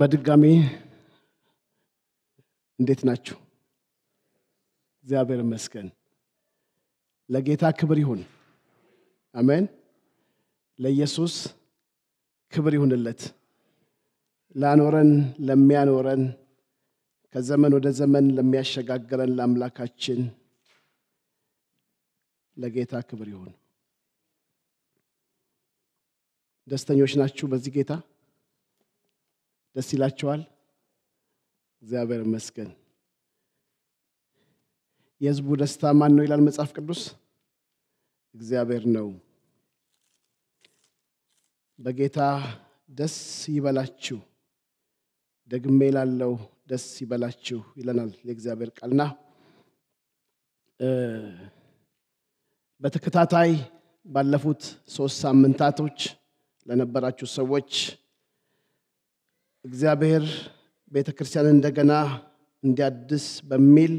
በድጋሚ እንዴት ናችሁ? እግዚአብሔር መስገን ለጌታ ክብር ይሁን። አሜን። ለኢየሱስ ክብር ይሁንለት። ላኖረን፣ ለሚያኖረን፣ ከዘመን ወደ ዘመን ለሚያሸጋግረን ለአምላካችን ለጌታ ክብር ይሁን። ደስተኞች ናችሁ በዚህ ጌታ? ደስ ይላቸዋል። እግዚአብሔር መስገን የህዝቡ ደስታ ማን ነው ይላል መጽሐፍ ቅዱስ። እግዚአብሔር ነው። በጌታ ደስ ይበላችሁ፣ ደግሜ ላለው ደስ ይበላችሁ ይለናል የእግዚአብሔር ቃልና በተከታታይ ባለፉት ሶስት ሳምንታቶች ለነበራችሁ ሰዎች እግዚአብሔር ቤተ ክርስቲያን እንደገና እንዲያድስ በሚል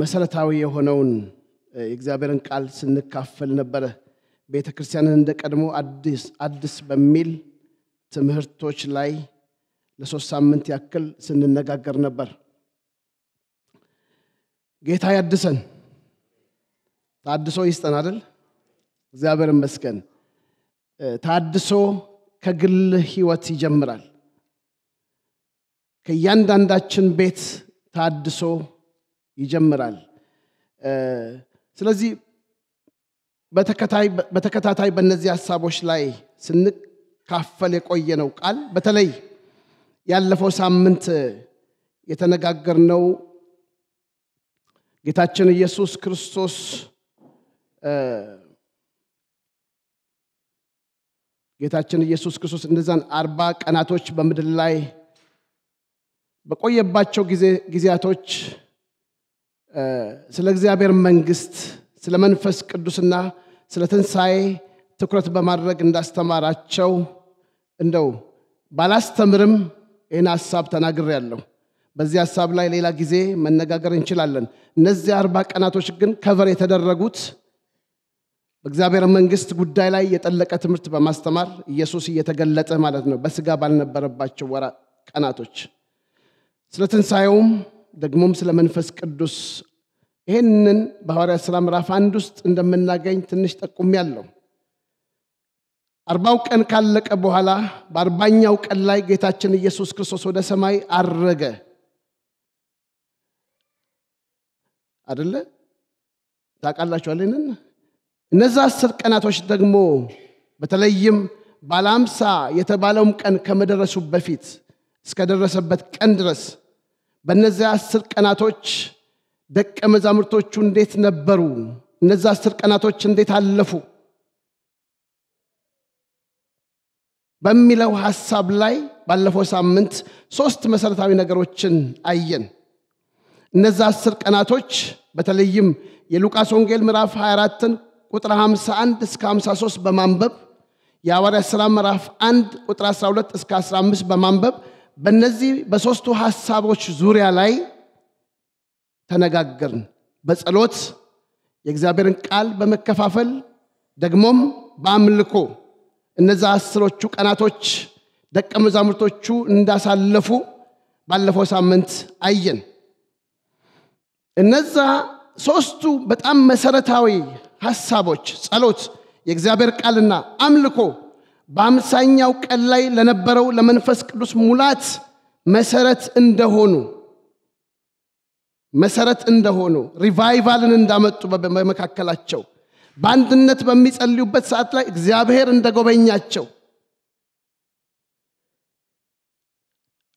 መሰረታዊ የሆነውን የእግዚአብሔርን ቃል ስንካፈል ነበረ። ቤተ ክርስቲያንን እንደ ቀድሞ በሚል ትምህርቶች ላይ ለሶስት ሳምንት ያክል ስንነጋገር ነበር። ጌታ ያድሰን፣ ታድሶ ይስጠን አይደል? እግዚአብሔር መስገን ታድሶ ከግል ህይወት ይጀምራል። ከእያንዳንዳችን ቤት ታድሶ ይጀምራል። ስለዚህ በተከታታይ በእነዚህ ሀሳቦች ላይ ስንካፈል የቆየነው ቃል በተለይ ያለፈው ሳምንት የተነጋገርነው ጌታችን ኢየሱስ ክርስቶስ ጌታችን ኢየሱስ ክርስቶስ እነዛን አርባ ቀናቶች በምድር ላይ በቆየባቸው ጊዜያቶች ስለ እግዚአብሔር መንግስት፣ ስለ መንፈስ ቅዱስና ስለ ትንሣኤ ትኩረት በማድረግ እንዳስተማራቸው እንደው ባላስተምርም ይህን ሀሳብ ተናግር ያለው በዚህ ሀሳብ ላይ ሌላ ጊዜ መነጋገር እንችላለን። እነዚህ አርባ ቀናቶች ግን ከቨር የተደረጉት በእግዚአብሔር መንግስት ጉዳይ ላይ የጠለቀ ትምህርት በማስተማር ኢየሱስ እየተገለጠ ማለት ነው በስጋ ባልነበረባቸው ወራ ቀናቶች ስለ ትንሣኤውም ደግሞም ስለ መንፈስ ቅዱስ ይህንን በሐዋርያ ሥራ ምዕራፍ አንድ ውስጥ እንደምናገኝ ትንሽ ጠቁም ያለው አርባው ቀን ካለቀ በኋላ በአርባኛው ቀን ላይ ጌታችን ኢየሱስ ክርስቶስ ወደ ሰማይ አረገ አደለ ታውቃላችኋል እነዚህ አስር ቀናቶች ደግሞ በተለይም ባላምሳ የተባለውም ቀን ከመደረሱ በፊት እስከደረሰበት ቀን ድረስ በእነዚያ አስር ቀናቶች ደቀ መዛሙርቶቹ እንዴት ነበሩ? እነዚህ አስር ቀናቶች እንዴት አለፉ? በሚለው ሐሳብ ላይ ባለፈው ሳምንት ሶስት መሠረታዊ ነገሮችን አየን። እነዚ አስር ቀናቶች በተለይም የሉቃስ ወንጌል ምዕራፍ 24ን ቁጥር 51 እስከ 53 በማንበብ የአዋርያ ሥራ ምዕራፍ 1 ቁጥር 12 እስከ 15 በማንበብ በእነዚህ በሦስቱ ሐሳቦች ዙሪያ ላይ ተነጋገርን። በጸሎት የእግዚአብሔርን ቃል በመከፋፈል ደግሞም በአምልኮ እነዛ አስሮቹ ቀናቶች ደቀ መዛሙርቶቹ እንዳሳለፉ ባለፈው ሳምንት አየን። እነዛ ሶስቱ በጣም መሰረታዊ ሐሳቦች፣ ጸሎት፣ የእግዚአብሔር ቃልና አምልኮ በአምሳኛው ቀን ላይ ለነበረው ለመንፈስ ቅዱስ ሙላት መሰረት እንደሆኑ መሰረት እንደሆኑ ሪቫይቫልን እንዳመጡ በመካከላቸው በአንድነት በሚጸልዩበት ሰዓት ላይ እግዚአብሔር እንደጎበኛቸው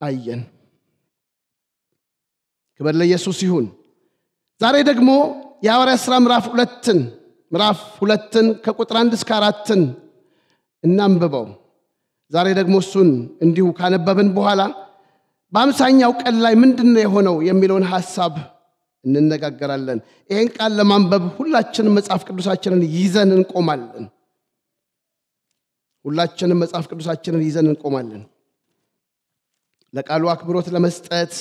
አየን። ክብር ለኢየሱስ ይሁን። ዛሬ ደግሞ የሐዋርያ ሥራ ምዕራፍ ሁለትን ምዕራፍ ሁለትን ከቁጥር አንድ እስከ አራትን እናንብበው። ዛሬ ደግሞ እሱን እንዲሁ ካነበብን በኋላ በአምሳኛው ቀን ላይ ምንድን የሆነው የሚለውን ሐሳብ እንነጋገራለን። ይህን ቃል ለማንበብ ሁላችንም መጽሐፍ ቅዱሳችንን ይዘን እንቆማለን። ሁላችንም መጽሐፍ ቅዱሳችንን ይዘን እንቆማለን። ለቃሉ አክብሮት ለመስጠት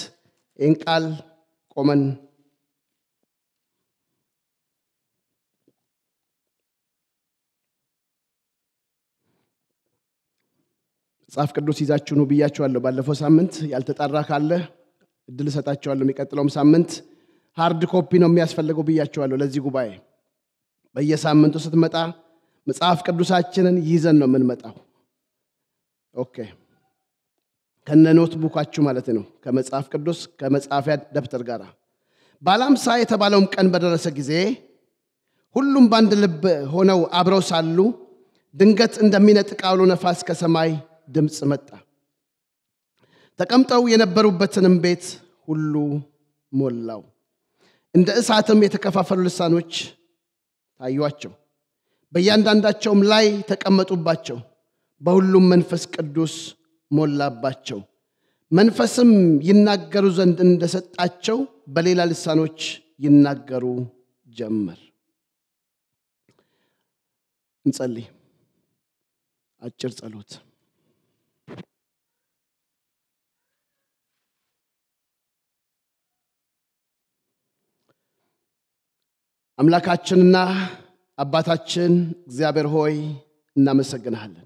ይህን ቃል ቆመን መጽሐፍ ቅዱስ ይዛችሁ ነው ብያችኋለሁ ባለፈው ሳምንት። ያልተጣራ ካለ እድል እሰጣችኋለሁ። የሚቀጥለውም ሳምንት ሃርድ ኮፒ ነው የሚያስፈልገው ብያችኋለሁ። ለዚህ ጉባኤ በየሳምንቱ ስትመጣ መጽሐፍ ቅዱሳችንን ይዘን ነው የምንመጣው። ኦኬ ከነ ኖት ቡካችሁ ማለት ነው። ከመጽሐፍ ቅዱስ ከመጽሐፊያ ደብተር ጋር ባላምሳ የተባለውም ቀን በደረሰ ጊዜ ሁሉም በአንድ ልብ ሆነው አብረው ሳሉ ድንገት እንደሚነጥቅ አውሎ ነፋስ ከሰማይ ድምፅ መጣ። ተቀምጠው የነበሩበትንም ቤት ሁሉ ሞላው። እንደ እሳትም የተከፋፈሉ ልሳኖች ታዩቸው በእያንዳንዳቸውም ላይ ተቀመጡባቸው። በሁሉም መንፈስ ቅዱስ ሞላባቸው፣ መንፈስም ይናገሩ ዘንድ እንደሰጣቸው በሌላ ልሳኖች ይናገሩ ጀመር። እንጸልይ። አጭር ጸሎት አምላካችንና አባታችን እግዚአብሔር ሆይ እናመሰግናለን።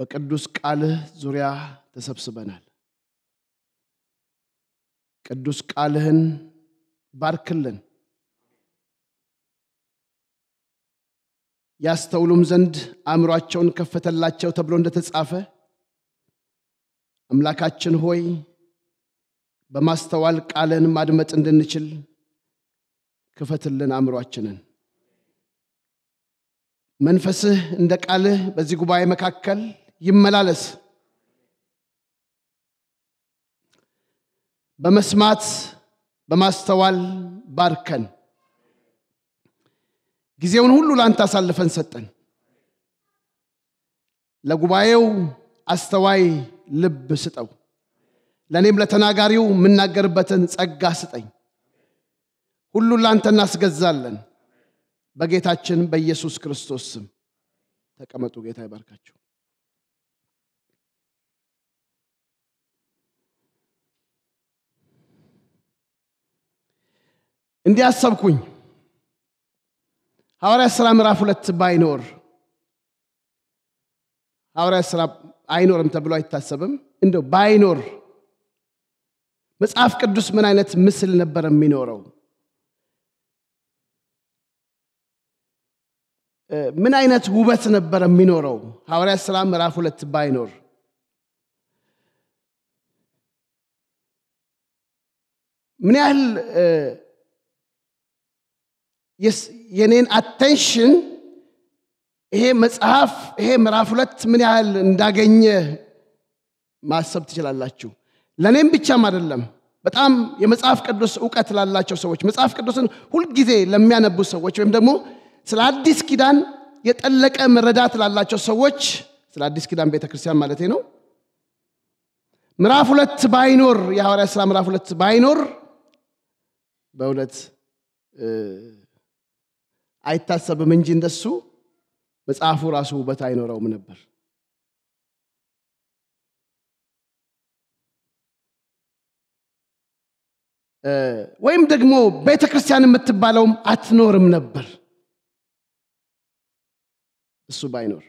በቅዱስ ቃልህ ዙሪያ ተሰብስበናል። ቅዱስ ቃልህን ባርክልን። ያስተውሉም ዘንድ አእምሯቸውን ከፈተላቸው ተብሎ እንደተጻፈ አምላካችን ሆይ በማስተዋል ቃልን ማድመጥ እንድንችል ክፈትልን አእምሯችንን። መንፈስህ እንደ ቃልህ በዚህ ጉባኤ መካከል ይመላለስ። በመስማት በማስተዋል ባርከን። ጊዜውን ሁሉ ለአንተ አሳልፈን ሰጠን። ለጉባኤው አስተዋይ ልብ ስጠው። ለእኔም ለተናጋሪው የምናገርበትን ጸጋ ስጠኝ። ሁሉን ለአንተ እናስገዛለን። በጌታችን በኢየሱስ ክርስቶስ ስም ተቀመጡ። ጌታ ይባርካቸው እንዲህ አሰብኩኝ። ሐዋርያት ሥራ ምዕራፍ ሁለት ባይኖር ሐዋርያት ሥራ አይኖርም ተብሎ አይታሰብም። እንደው ባይኖር መጽሐፍ ቅዱስ ምን አይነት ምስል ነበር የሚኖረው? ምን አይነት ውበት ነበር የሚኖረው? ሐዋርያ ሥራ ምዕራፍ ሁለት ባይኖር ምን ያህል የኔን አቴንሽን ይሄ መጽሐፍ ይሄ ምዕራፍ ሁለት ምን ያህል እንዳገኘ ማሰብ ትችላላችሁ። ለእኔም ብቻም አይደለም፣ በጣም የመጽሐፍ ቅዱስ እውቀት ላላቸው ሰዎች፣ መጽሐፍ ቅዱስን ሁልጊዜ ለሚያነቡ ሰዎች ወይም ደግሞ ስለ አዲስ ኪዳን የጠለቀ መረዳት ላላቸው ሰዎች ስለ አዲስ ኪዳን ቤተክርስቲያን ማለት ነው። ምዕራፍ ሁለት ባይኖር የሐዋርያ ሥራ ምዕራፍ ሁለት ባይኖር በእውነት አይታሰብም እንጂ እንደሱ መጽሐፉ ራሱ ውበት አይኖረውም ነበር። ወይም ደግሞ ቤተ ክርስቲያን የምትባለውም አትኖርም ነበር እሱ ባይኖር።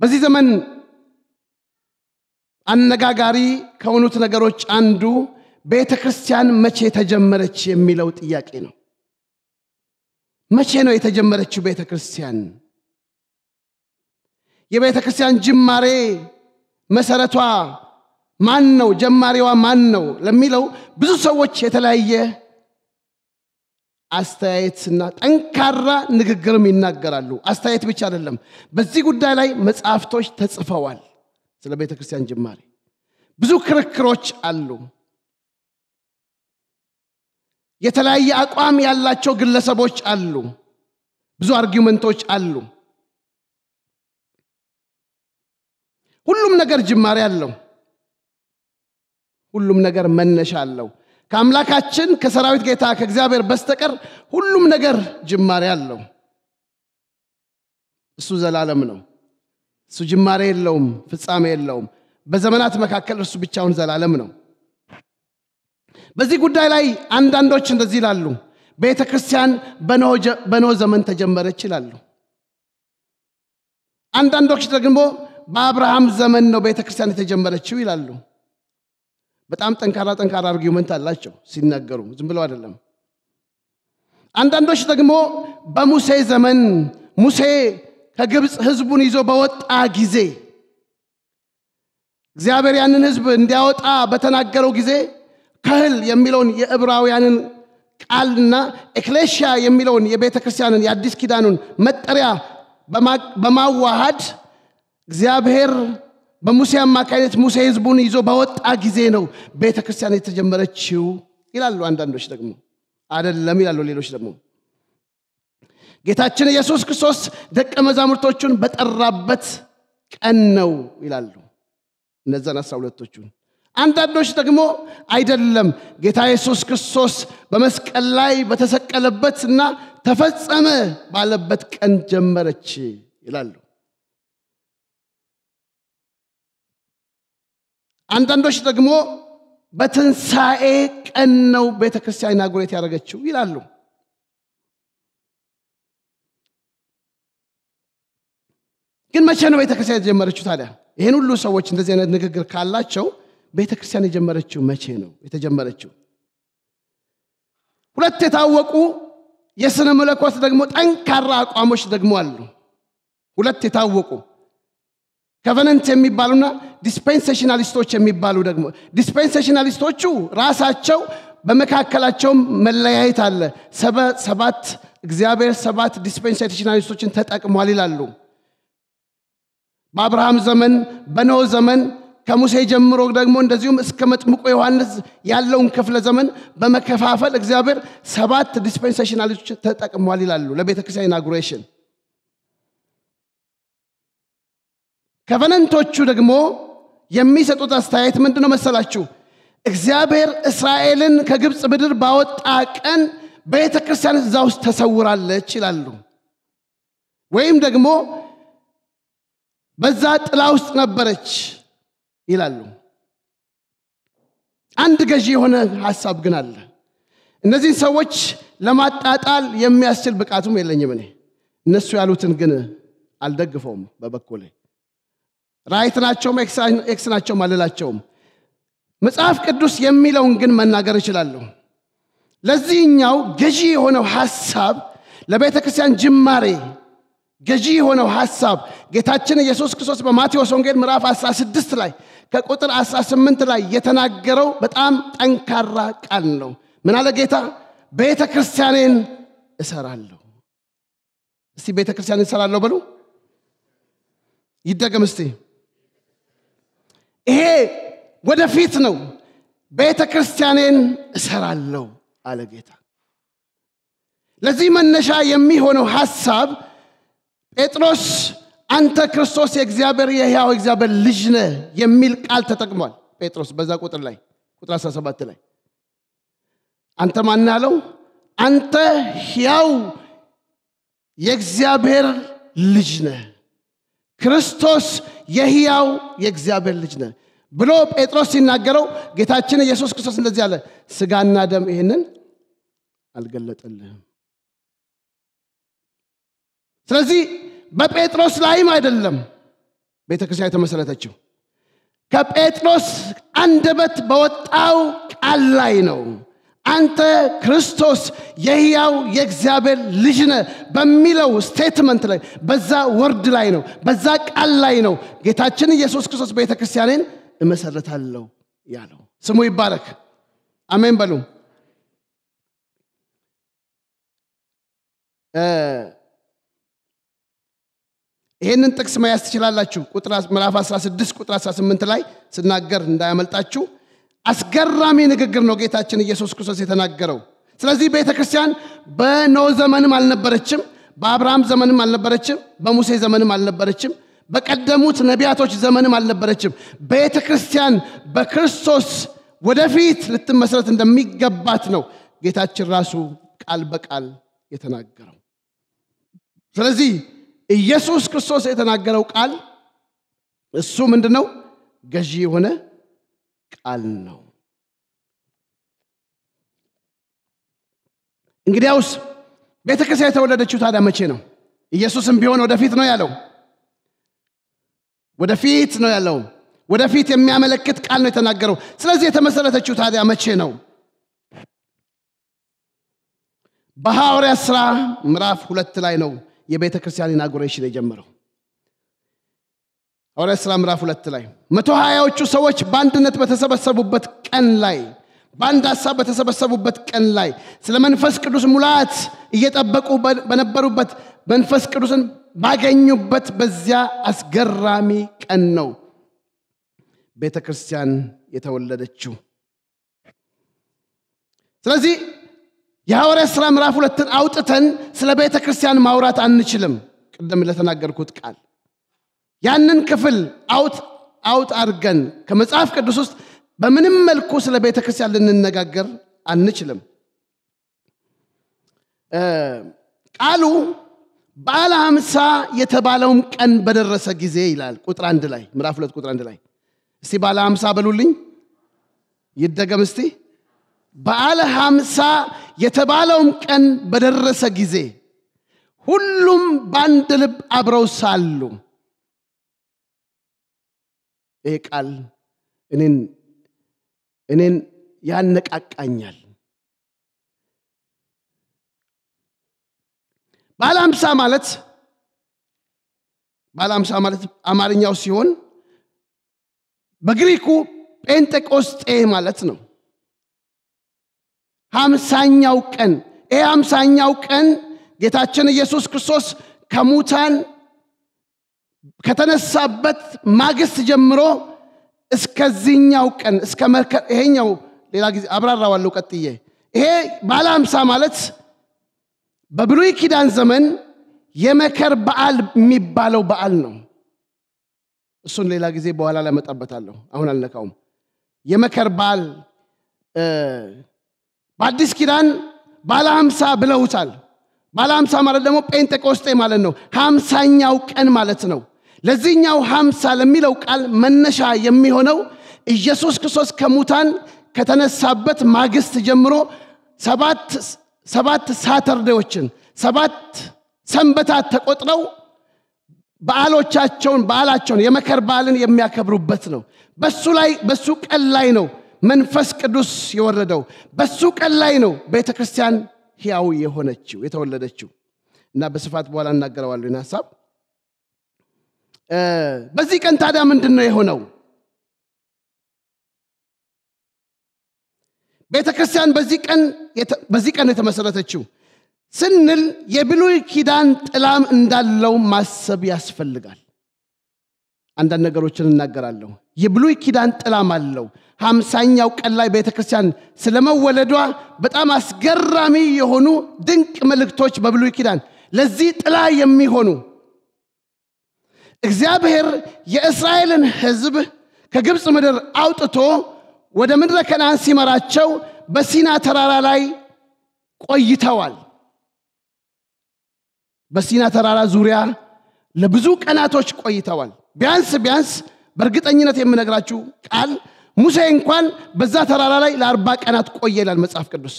በዚህ ዘመን አነጋጋሪ ከሆኑት ነገሮች አንዱ ቤተ ክርስቲያን መቼ ተጀመረች የሚለው ጥያቄ ነው። መቼ ነው የተጀመረችው ቤተ ክርስቲያን? የቤተ ክርስቲያን ጅማሬ መሰረቷ ማን ነው? ጀማሪዋ ማን ነው? ለሚለው ብዙ ሰዎች የተለያየ አስተያየትና ጠንካራ ንግግርም ይናገራሉ። አስተያየት ብቻ አይደለም። በዚህ ጉዳይ ላይ መጽሐፍቶች ተጽፈዋል። ስለ ቤተ ክርስቲያን ጅማሬ ብዙ ክርክሮች አሉ። የተለያየ አቋም ያላቸው ግለሰቦች አሉ። ብዙ አርጊመንቶች አሉ። ሁሉም ነገር ጅማሬ አለው። ሁሉም ነገር መነሻ አለው። ከአምላካችን ከሰራዊት ጌታ ከእግዚአብሔር በስተቀር ሁሉም ነገር ጅማሬ አለው። እሱ ዘላለም ነው። እሱ ጅማሬ የለውም፣ ፍጻሜ የለውም። በዘመናት መካከል እርሱ ብቻውን ዘላለም ነው። በዚህ ጉዳይ ላይ አንዳንዶች እንደዚህ ይላሉ ቤተ ክርስቲያን በኖ ዘመን ተጀመረች ይላሉ አንዳንዶች ደግሞ በአብርሃም ዘመን ነው ቤተ ክርስቲያን የተጀመረችው ይላሉ በጣም ጠንካራ ጠንካራ አርጊመንት አላቸው ሲናገሩ ዝም ብለው አይደለም አንዳንዶች ደግሞ በሙሴ ዘመን ሙሴ ከግብፅ ህዝቡን ይዞ በወጣ ጊዜ እግዚአብሔር ያንን ህዝብ እንዲያወጣ በተናገረው ጊዜ ካህል የሚለውን የዕብራውያንን ቃልና ኤክሌሽያ የሚለውን የቤተ ክርስቲያንን የአዲስ ኪዳኑን መጠሪያ በማዋሃድ እግዚአብሔር በሙሴ አማካኝነት ሙሴ ህዝቡን ይዞ በወጣ ጊዜ ነው ቤተ ክርስቲያን የተጀመረችው ይላሉ አንዳንዶች ደግሞ አደለም ይላሉ ሌሎች ደግሞ ጌታችን ኢየሱስ ክርስቶስ ደቀ መዛሙርቶቹን በጠራበት ቀን ነው ይላሉ እነዛን አስራ ሁለቶቹን አንዳንዶች ደግሞ አይደለም ጌታ ኢየሱስ ክርስቶስ በመስቀል ላይ በተሰቀለበት እና ተፈጸመ ባለበት ቀን ጀመረች ይላሉ። አንዳንዶች ደግሞ በትንሣኤ ቀን ነው ቤተ ክርስቲያን ናጉሬት ያደረገችው ይላሉ። ግን መቼ ነው ቤተ ክርስቲያን የተጀመረችው ታዲያ? ይህን ሁሉ ሰዎች እንደዚህ አይነት ንግግር ካላቸው ቤተ ክርስቲያን የጀመረችው መቼ ነው የተጀመረችው? ሁለት የታወቁ የሥነ መለኮት ደግሞ ጠንካራ አቋሞች ደግሞ አሉ። ሁለት የታወቁ ከቨነንት የሚባሉና ዲስፔንሴሽናሊስቶች የሚባሉ ደግሞ ዲስፔንሴሽናሊስቶቹ ራሳቸው በመካከላቸውም መለያየት አለ። ሰባት እግዚአብሔር ሰባት ዲስፔንሴሽናሊስቶችን ተጠቅሟል ይላሉ። በአብርሃም ዘመን፣ በኖ ዘመን፣ ከሙሴ ጀምሮ ደግሞ እንደዚሁም እስከ መጥምቁ ዮሐንስ ያለውን ክፍለ ዘመን በመከፋፈል እግዚአብሔር ሰባት ዲስፔንሴሽናሎች ተጠቅሟል ይላሉ ለቤተ ክርስቲያን ኢናጉሬሽን። ከቨነንቶቹ ደግሞ የሚሰጡት አስተያየት ምንድን ነው መሰላችሁ? እግዚአብሔር እስራኤልን ከግብፅ ምድር ባወጣ ቀን ቤተ ክርስቲያን እዛ ውስጥ ተሰውራለች ይላሉ። ወይም ደግሞ በዛ ጥላ ውስጥ ነበረች። ይላሉ። አንድ ገዢ የሆነ ሐሳብ ግን አለ። እነዚህን ሰዎች ለማጣጣል የሚያስችል ብቃቱም የለኝም እኔ። እነሱ ያሉትን ግን አልደግፈውም በበኩሌ። ራይት ናቸውም ኤክስ ናቸውም አልላቸውም። መጽሐፍ ቅዱስ የሚለውን ግን መናገር እችላለሁ። ለዚህኛው ገዢ የሆነው ሐሳብ ለቤተ ክርስቲያን ጅማሬ ገዢ የሆነው ሐሳብ ጌታችን ኢየሱስ ክርስቶስ በማቴዎስ ወንጌል ምዕራፍ 16 ላይ ከቁጥር 18 ላይ የተናገረው በጣም ጠንካራ ቃል ነው ምን አለ ጌታ ቤተ ክርስቲያኔን እሰራለሁ እስቲ ቤተ ክርስቲያን እሰራለሁ በሉ ይደገም እስቲ ይሄ ወደፊት ነው ቤተ ክርስቲያኔን እሰራለሁ አለ ጌታ ለዚህ መነሻ የሚሆነው ሐሳብ ጴጥሮስ አንተ ክርስቶስ የእግዚአብሔር የህያው እግዚአብሔር ልጅ ነ የሚል ቃል ተጠቅሟል ጴጥሮስ በዛ ቁጥር ላይ ቁጥር 17 ላይ አንተ ማን ያለው አንተ ህያው የእግዚአብሔር ልጅ ነ ክርስቶስ የህያው የእግዚአብሔር ልጅ ነ ብሎ ጴጥሮስ ሲናገረው ጌታችን ኢየሱስ ክርስቶስ እንደዚህ አለ ስጋና ደም ይህንን አልገለጠልህም ስለዚህ በጴጥሮስ ላይም አይደለም ቤተ ክርስቲያን የተመሰረተችው ከጴጥሮስ አንደበት በወጣው ቃል ላይ ነው አንተ ክርስቶስ የህያው የእግዚአብሔር ልጅነ በሚለው ስቴትመንት ላይ በዛ ወርድ ላይ ነው በዛ ቃል ላይ ነው ጌታችን ኢየሱስ ክርስቶስ ቤተ እመሰረታለሁ ያለው ስሙ ይባረክ አሜን በሉ ይህንን ጥቅስ መያዝ ትችላላችሁ። ምዕራፍ 16 ቁጥር 18 ላይ ስናገር እንዳያመልጣችሁ። አስገራሚ ንግግር ነው ጌታችን ኢየሱስ ክርስቶስ የተናገረው። ስለዚህ ቤተ ክርስቲያን በኖ ዘመንም አልነበረችም፣ በአብርሃም ዘመንም አልነበረችም፣ በሙሴ ዘመንም አልነበረችም፣ በቀደሙት ነቢያቶች ዘመንም አልነበረችም። ቤተ ክርስቲያን በክርስቶስ ወደፊት ልትመስረት እንደሚገባት ነው ጌታችን ራሱ ቃል በቃል የተናገረው። ስለዚህ ኢየሱስ ክርስቶስ የተናገረው ቃል እሱ ምንድን ነው? ገዢ የሆነ ቃል ነው። እንግዲያውስ ቤተ ክርስቲያን የተወለደችው ታዲያ መቼ ነው? ኢየሱስም ቢሆን ወደፊት ነው ያለው። ወደፊት ነው ያለው። ወደፊት የሚያመለክት ቃል ነው የተናገረው። ስለዚህ የተመሰረተችው ታዲያ መቼ ነው? በሐዋርያ ሥራ ምዕራፍ ሁለት ላይ ነው የቤተ ክርስቲያን ኢናጉሬሽን የጀመረው ሐዋርያት ሥራ ምዕራፍ ሁለት ላይ መቶ ሀያዎቹ ሰዎች በአንድነት በተሰበሰቡበት ቀን ላይ በአንድ ሀሳብ በተሰበሰቡበት ቀን ላይ ስለ መንፈስ ቅዱስ ሙላት እየጠበቁ በነበሩበት መንፈስ ቅዱስን ባገኙበት በዚያ አስገራሚ ቀን ነው ቤተ ክርስቲያን የተወለደችው ስለዚህ የሐዋርያ ሥራ ምዕራፍ ሁለትን አውጥተን ስለ ቤተ ክርስቲያን ማውራት አንችልም ቅድም ለተናገርኩት ቃል ያንን ክፍል አውት አውጥ አድርገን ከመጽሐፍ ቅዱስ ውስጥ በምንም መልኩ ስለ ቤተ ክርስቲያን ልንነጋገር አንችልም ቃሉ በዓለ ሀምሳ የተባለውም ቀን በደረሰ ጊዜ ይላል ቁጥር አንድ ላይ ምራፍ ሁለት ቁጥር አንድ ላይ እስቲ ባለ ሀምሳ በሉልኝ ይደገም እስቲ በዓለ ሐምሳ የተባለውም ቀን በደረሰ ጊዜ ሁሉም በአንድ ልብ አብረው ሳሉ ይህ ቃል እኔን እኔን ያነቃቃኛል። ባለ አምሳ ማለት ባለ አምሳ ማለት አማርኛው ሲሆን በግሪኩ ጴንጤቆስጤ ማለት ነው። አምሳኛው ቀን ይህ ሀምሳኛው ቀን ጌታችን ኢየሱስ ክርስቶስ ከሙታን ከተነሳበት ማግስት ጀምሮ እስከዚህኛው ቀን እስከ ይሄኛው ሌላ ጊዜ አብራራዋለሁ ቀጥዬ ይሄ ባለ አምሳ ማለት በብሉይ ኪዳን ዘመን የመከር በዓል የሚባለው በዓል ነው እሱን ሌላ ጊዜ በኋላ ላይ መጣበታለሁ አሁን አልነካውም የመከር በዓል በአዲስ ኪዳን ባለ ሀምሳ ብለውታል። ባለ ሀምሳ ማለት ደግሞ ጴንጤቆስጤ ማለት ነው። ሀምሳኛው ቀን ማለት ነው። ለዚህኛው ሀምሳ ለሚለው ቃል መነሻ የሚሆነው ኢየሱስ ክርስቶስ ከሙታን ከተነሳበት ማግስት ጀምሮ ሰባት ሰባት ሳተርዴዎችን ሰባት ሰንበታት ተቆጥረው በዓሎቻቸውን በዓላቸውን የመከር በዓልን የሚያከብሩበት ነው። በሱ ላይ በሱ ቀን ላይ ነው መንፈስ ቅዱስ የወረደው በሱ ቀን ላይ ነው ቤተ ክርስቲያን ሕያው የሆነችው የተወለደችው እና በስፋት በኋላ እናገረዋሉ ሀሳብ በዚህ ቀን ታዲያ ምንድን ነው የሆነው ቤተ ክርስቲያን በዚህ ቀን የተመሰረተችው ስንል የብሉይ ኪዳን ጥላም እንዳለው ማሰብ ያስፈልጋል አንዳንድ ነገሮችን እናገራለሁ። የብሉይ ኪዳን ጥላም አለው። ሀምሳኛው ቀን ላይ ቤተ ክርስቲያን በጣም አስገራሚ የሆኑ ድንቅ መልእክቶች በብሉይ ኪዳን ለዚህ ጥላ የሚሆኑ እግዚአብሔር የእስራኤልን ህዝብ ከግብፅ ምድር አውጥቶ ወደ ምድረ ከነአን ሲመራቸው በሲና ተራራ ላይ ቆይተዋል። በሲና ተራራ ዙሪያ ለብዙ ቀናቶች ቆይተዋል። ቢያንስ ቢያንስ በእርግጠኝነት የምነግራችሁ ቃል ሙሴ እንኳን በዛ ተራራ ላይ ለአርባ ቀናት ቆየ ይላል መጽሐፍ ቅዱስ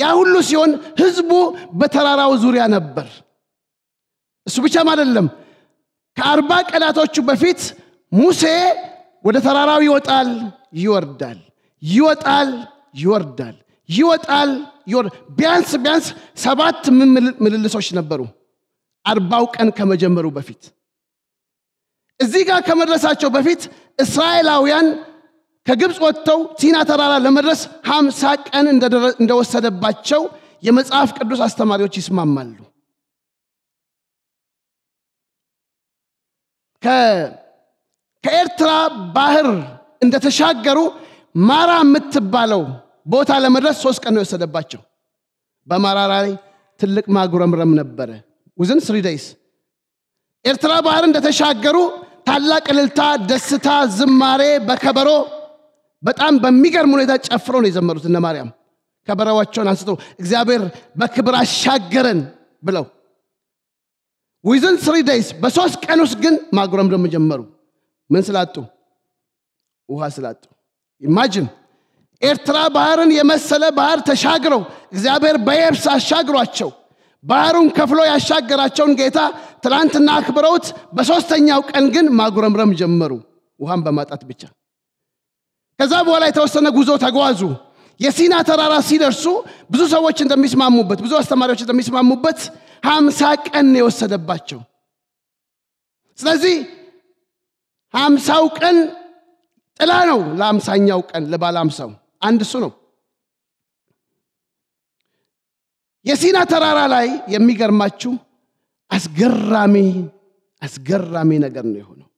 ያ ሁሉ ሲሆን ህዝቡ በተራራው ዙሪያ ነበር እሱ ብቻም አይደለም ከአርባ ቀናቶቹ በፊት ሙሴ ወደ ተራራው ይወጣል ይወርዳል ይወጣል ይወርዳል ይወጣል ቢያንስ ቢያንስ ሰባት ምልልሶች ነበሩ አርባው ቀን ከመጀመሩ በፊት እዚህ ጋር ከመድረሳቸው በፊት እስራኤላውያን ከግብፅ ወጥተው ሲና ተራራ ለመድረስ ሀምሳ ቀን እንደወሰደባቸው የመጽሐፍ ቅዱስ አስተማሪዎች ይስማማሉ። ከኤርትራ ባህር እንደተሻገሩ ማራ የምትባለው ቦታ ለመድረስ ሶስት ቀን ነው የወሰደባቸው። በማራ ላይ ትልቅ ማጉረምረም ነበረ። ውዝን ስሪ ኤርትራ ባህር እንደተሻገሩ ታላቅ እልልታ፣ ደስታ፣ ዝማሬ በከበሮ በጣም በሚገርም ሁኔታ ጨፍረው ነው የዘመሩት እነ ማርያም ከበሮዋቸውን አንስተው እግዚአብሔር በክብር አሻገረን ብለው ዊዝን ስሪ ደይስ በሶስት ቀን ውስጥ ግን ማጉረም ደሞ ጀመሩ። ምን ስላጡ? ውሃ ስላጡ። ኢማጅን ኤርትራ ባህርን የመሰለ ባህር ተሻግረው እግዚአብሔር በየብስ አሻግሯቸው ባህሩን ከፍሎ ያሻገራቸውን ጌታ ትላንትና አክብረውት በሶስተኛው ቀን ግን ማጉረምረም ጀመሩ ውሃን በማጣት ብቻ ከዛ በኋላ የተወሰነ ጉዞ ተጓዙ የሲና ተራራ ሲደርሱ ብዙ ሰዎች እንደሚስማሙበት ብዙ አስተማሪዎች እንደሚስማሙበት ሀምሳ ቀን የወሰደባቸው ስለዚህ ሀምሳው ቀን ጥላ ነው ለአምሳኛው ቀን ለባለ አምሳው አንድ እሱ ነው የሲና ተራራ ላይ የሚገርማችሁ አስገራሚ አስገራሚ ነገር ነው የሆነው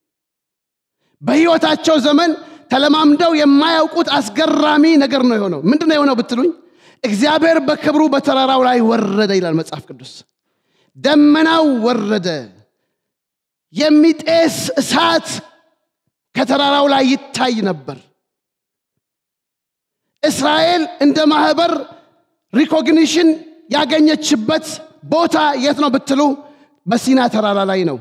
በህይወታቸው ዘመን ተለማምደው የማያውቁት አስገራሚ ነገር ነው የሆነው ምንድን ነው የሆነው ብትሉኝ እግዚአብሔር በክብሩ በተራራው ላይ ወረደ ይላል መጽሐፍ ቅዱስ ደመናው ወረደ የሚጤስ እሳት ከተራራው ላይ ይታይ ነበር እስራኤል እንደ ማህበር ሪኮግኒሽን ያገኘችበት ቦታ የት ነው ብትሉ በሲና ተራራ ላይ ነው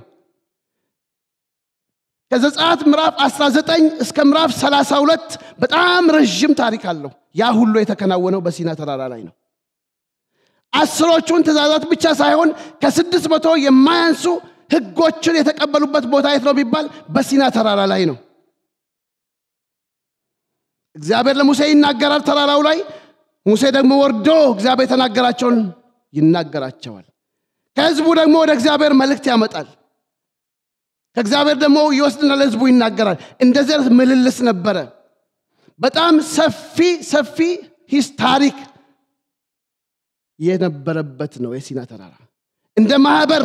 ከዘጸአት ምዕራፍ 19 እስከ ምዕራፍ 32 በጣም ረዥም ታሪክ አለው ያ ሁሉ የተከናወነው በሲና ተራራ ላይ ነው አስሮቹን ትእዛዛት ብቻ ሳይሆን ከስድስት መቶ የማያንሱ ህጎችን የተቀበሉበት ቦታ የት ነው ቢባል በሲና ተራራ ላይ ነው እግዚአብሔር ለሙሴ ይናገራል ተራራው ላይ ሙሴ ደግሞ ወርዶ እግዚአብሔር የተናገራቸውን ይናገራቸዋል ከህዝቡ ደግሞ ወደ እግዚአብሔር መልእክት ያመጣል ከእግዚአብሔር ደግሞ ይወስድና ለህዝቡ ይናገራል እንደዚህ አይነት ምልልስ ነበረ በጣም ሰፊ ሰፊ ሂስ ታሪክ የነበረበት ነው የሲና ተራራ እንደ ማህበር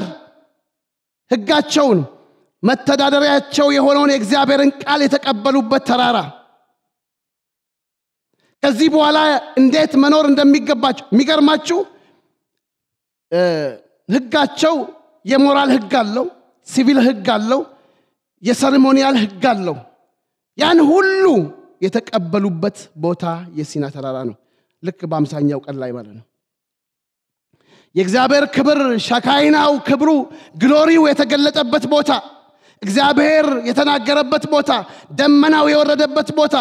ህጋቸውን መተዳደሪያቸው የሆነውን የእግዚአብሔርን ቃል የተቀበሉበት ተራራ ከዚህ በኋላ እንዴት መኖር እንደሚገባቸው የሚገርማችሁ ህጋቸው የሞራል ህግ አለው ሲቪል ህግ አለው የሰሪሞኒያል ህግ አለው ያን ሁሉ የተቀበሉበት ቦታ የሲና ተራራ ነው ልክ በአምሳኛው ቀን ላይ ማለት ነው የእግዚአብሔር ክብር ሻካይናው ክብሩ ግሎሪው የተገለጠበት ቦታ እግዚአብሔር የተናገረበት ቦታ ደመናው የወረደበት ቦታ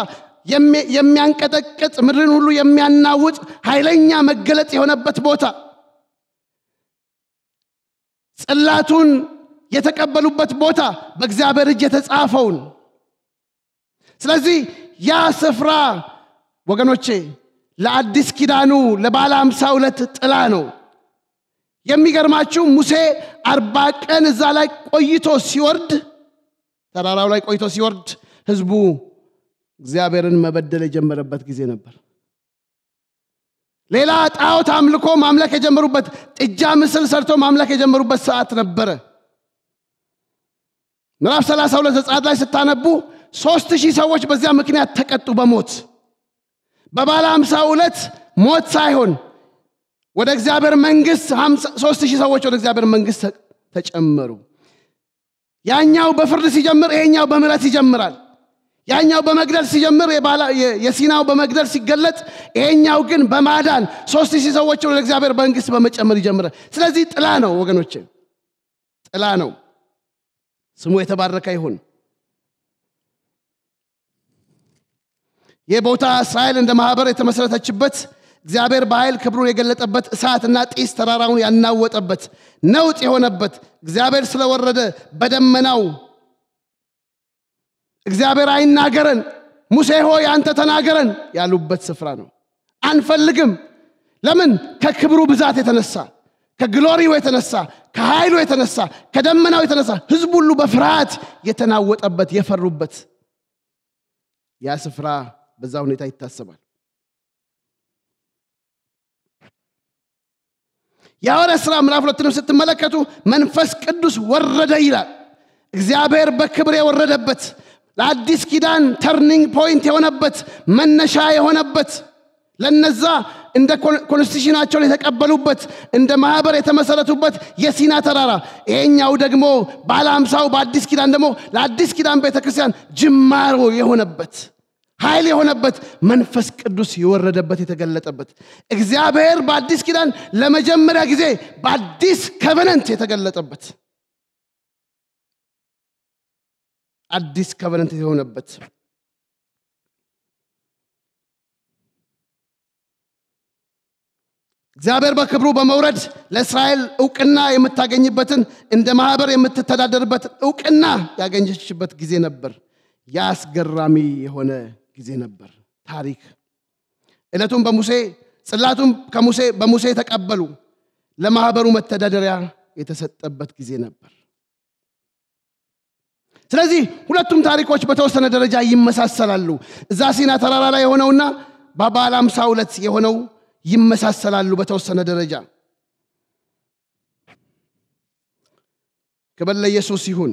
የሚያንቀጠቅጥ ምድርን ሁሉ የሚያናውጥ ኃይለኛ መገለጥ የሆነበት ቦታ ጽላቱን የተቀበሉበት ቦታ በእግዚአብሔር እጅ የተጻፈውን ስለዚህ ያ ስፍራ ወገኖቼ ለአዲስ ኪዳኑ ለባለ አምሳ ሁለት ጥላ ነው የሚገርማችሁ ሙሴ አርባ ቀን እዛ ላይ ቆይቶ ሲወርድ ተራራው ላይ ቆይቶ ሲወርድ ህዝቡ እግዚአብሔርን መበደል የጀመረበት ጊዜ ነበር ሌላ ጣዖት አምልኮ ማምለክ የጀመሩበት ጥጃ ምስል ሰርቶ ማምለክ የጀመሩበት ሰዓት ነበረ ምዕራፍ 32 ዘጻት ላይ ስታነቡ ሶስት ሺህ ሰዎች በዚያ ምክንያት ተቀጡ በሞት በባለ ሀምሳ ሁለት ሞት ሳይሆን ወደ እግዚአብሔር መንግስት ሶስት ሺህ ሰዎች ወደ እግዚአብሔር መንግስት ተጨመሩ ያኛው በፍርድ ሲጀምር ይሄኛው በምረት ይጀምራል ያኛው በመግደል ሲጀምር የሲናው በመግደል ሲገለጥ ይሄኛው ግን በማዳን ሶስት ሺህ ሰዎች ወደ እግዚአብሔር መንግስት በመጨመር ይጀምራል ስለዚህ ጥላ ነው ወገኖቼ ጥላ ነው ስሙ የተባረከ ይሁን ይህ ቦታ እስራኤል እንደ ማህበር የተመሰረተችበት እግዚአብሔር በኃይል ክብሩን የገለጠበት እሳትና ጢስ ተራራውን ያናወጠበት ነውጥ የሆነበት እግዚአብሔር ስለወረደ በደመናው እግዚአብሔር አይናገረን፣ ሙሴ ሆይ አንተ ተናገረን ያሉበት ስፍራ ነው። አንፈልግም። ለምን? ከክብሩ ብዛት የተነሳ ከግሎሪው የተነሳ ከኃይሉ የተነሳ ከደመናው የተነሳ ህዝቡ ሁሉ በፍርሃት የተናወጠበት የፈሩበት ያ ስፍራ በዛ ሁኔታ ይታሰባል። የሐዋርያት ሥራ ምዕራፍ ሁለትንም ስትመለከቱ መንፈስ ቅዱስ ወረደ ይላል። እግዚአብሔር በክብር የወረደበት ለአዲስ ኪዳን ተርኒንግ ፖይንት የሆነበት መነሻ የሆነበት ለነዛ እንደ ኮንስቲሽናቸውን የተቀበሉበት እንደ ማህበር የተመሰረቱበት የሲና ተራራ፣ ይሄኛው ደግሞ ባለ አምሳው በአዲስ ኪዳን ደግሞ ለአዲስ ኪዳን ቤተክርስቲያን ጅማሮ የሆነበት ኃይል የሆነበት መንፈስ ቅዱስ የወረደበት የተገለጠበት እግዚአብሔር በአዲስ ኪዳን ለመጀመሪያ ጊዜ በአዲስ ከበነንት የተገለጠበት አዲስ ከበነት የሆነበት እግዚአብሔር በክብሩ በመውረድ ለእስራኤል እውቅና የምታገኝበትን እንደ ማህበር የምትተዳደርበትን እውቅና ያገኘችበት ጊዜ ነበር ያስገራሚ የሆነ ጊዜ ነበር ታሪክ እለቱም በሙሴ ጽላቱን ከሙሴ በሙሴ ተቀበሉ ለማህበሩ መተዳደሪያ የተሰጠበት ጊዜ ነበር ስለዚህ ሁለቱም ታሪኮች በተወሰነ ደረጃ ይመሳሰላሉ እዛ ሲና ተራራ ላይ የሆነውና በበዓል አምሳ ሁለት የሆነው ይመሳሰላሉ በተወሰነ ደረጃ ክብር ለኢየሱስ ይሁን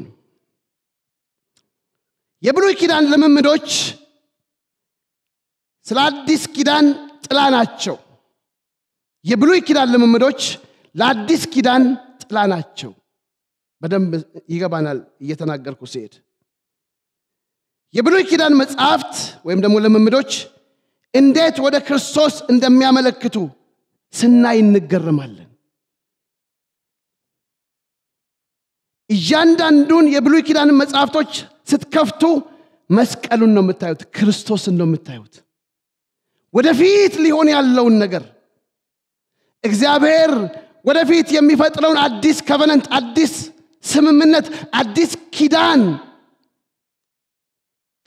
የብሉይ ኪዳን ልምምዶች ስለ አዲስ ኪዳን ጥላ ናቸው የብሉይ ኪዳን ልምምዶች ለአዲስ ኪዳን ጥላ ናቸው በደንብ ይገባናል እየተናገርኩ ሲሄድ የብሉይ ኪዳን መጽሐፍት ወይም ደግሞ ልምምዶች እንዴት ወደ ክርስቶስ እንደሚያመለክቱ ስናይ እንገረማለን እያንዳንዱን የብሉይ ኪዳን መጽሐፍቶች ስትከፍቱ መስቀሉን ነው የምታዩት ክርስቶስን ነው የምታዩት ወደፊት ሊሆን ያለውን ነገር እግዚአብሔር ወደፊት የሚፈጥረውን አዲስ ከቨነንት አዲስ ስምምነት፣ አዲስ ኪዳን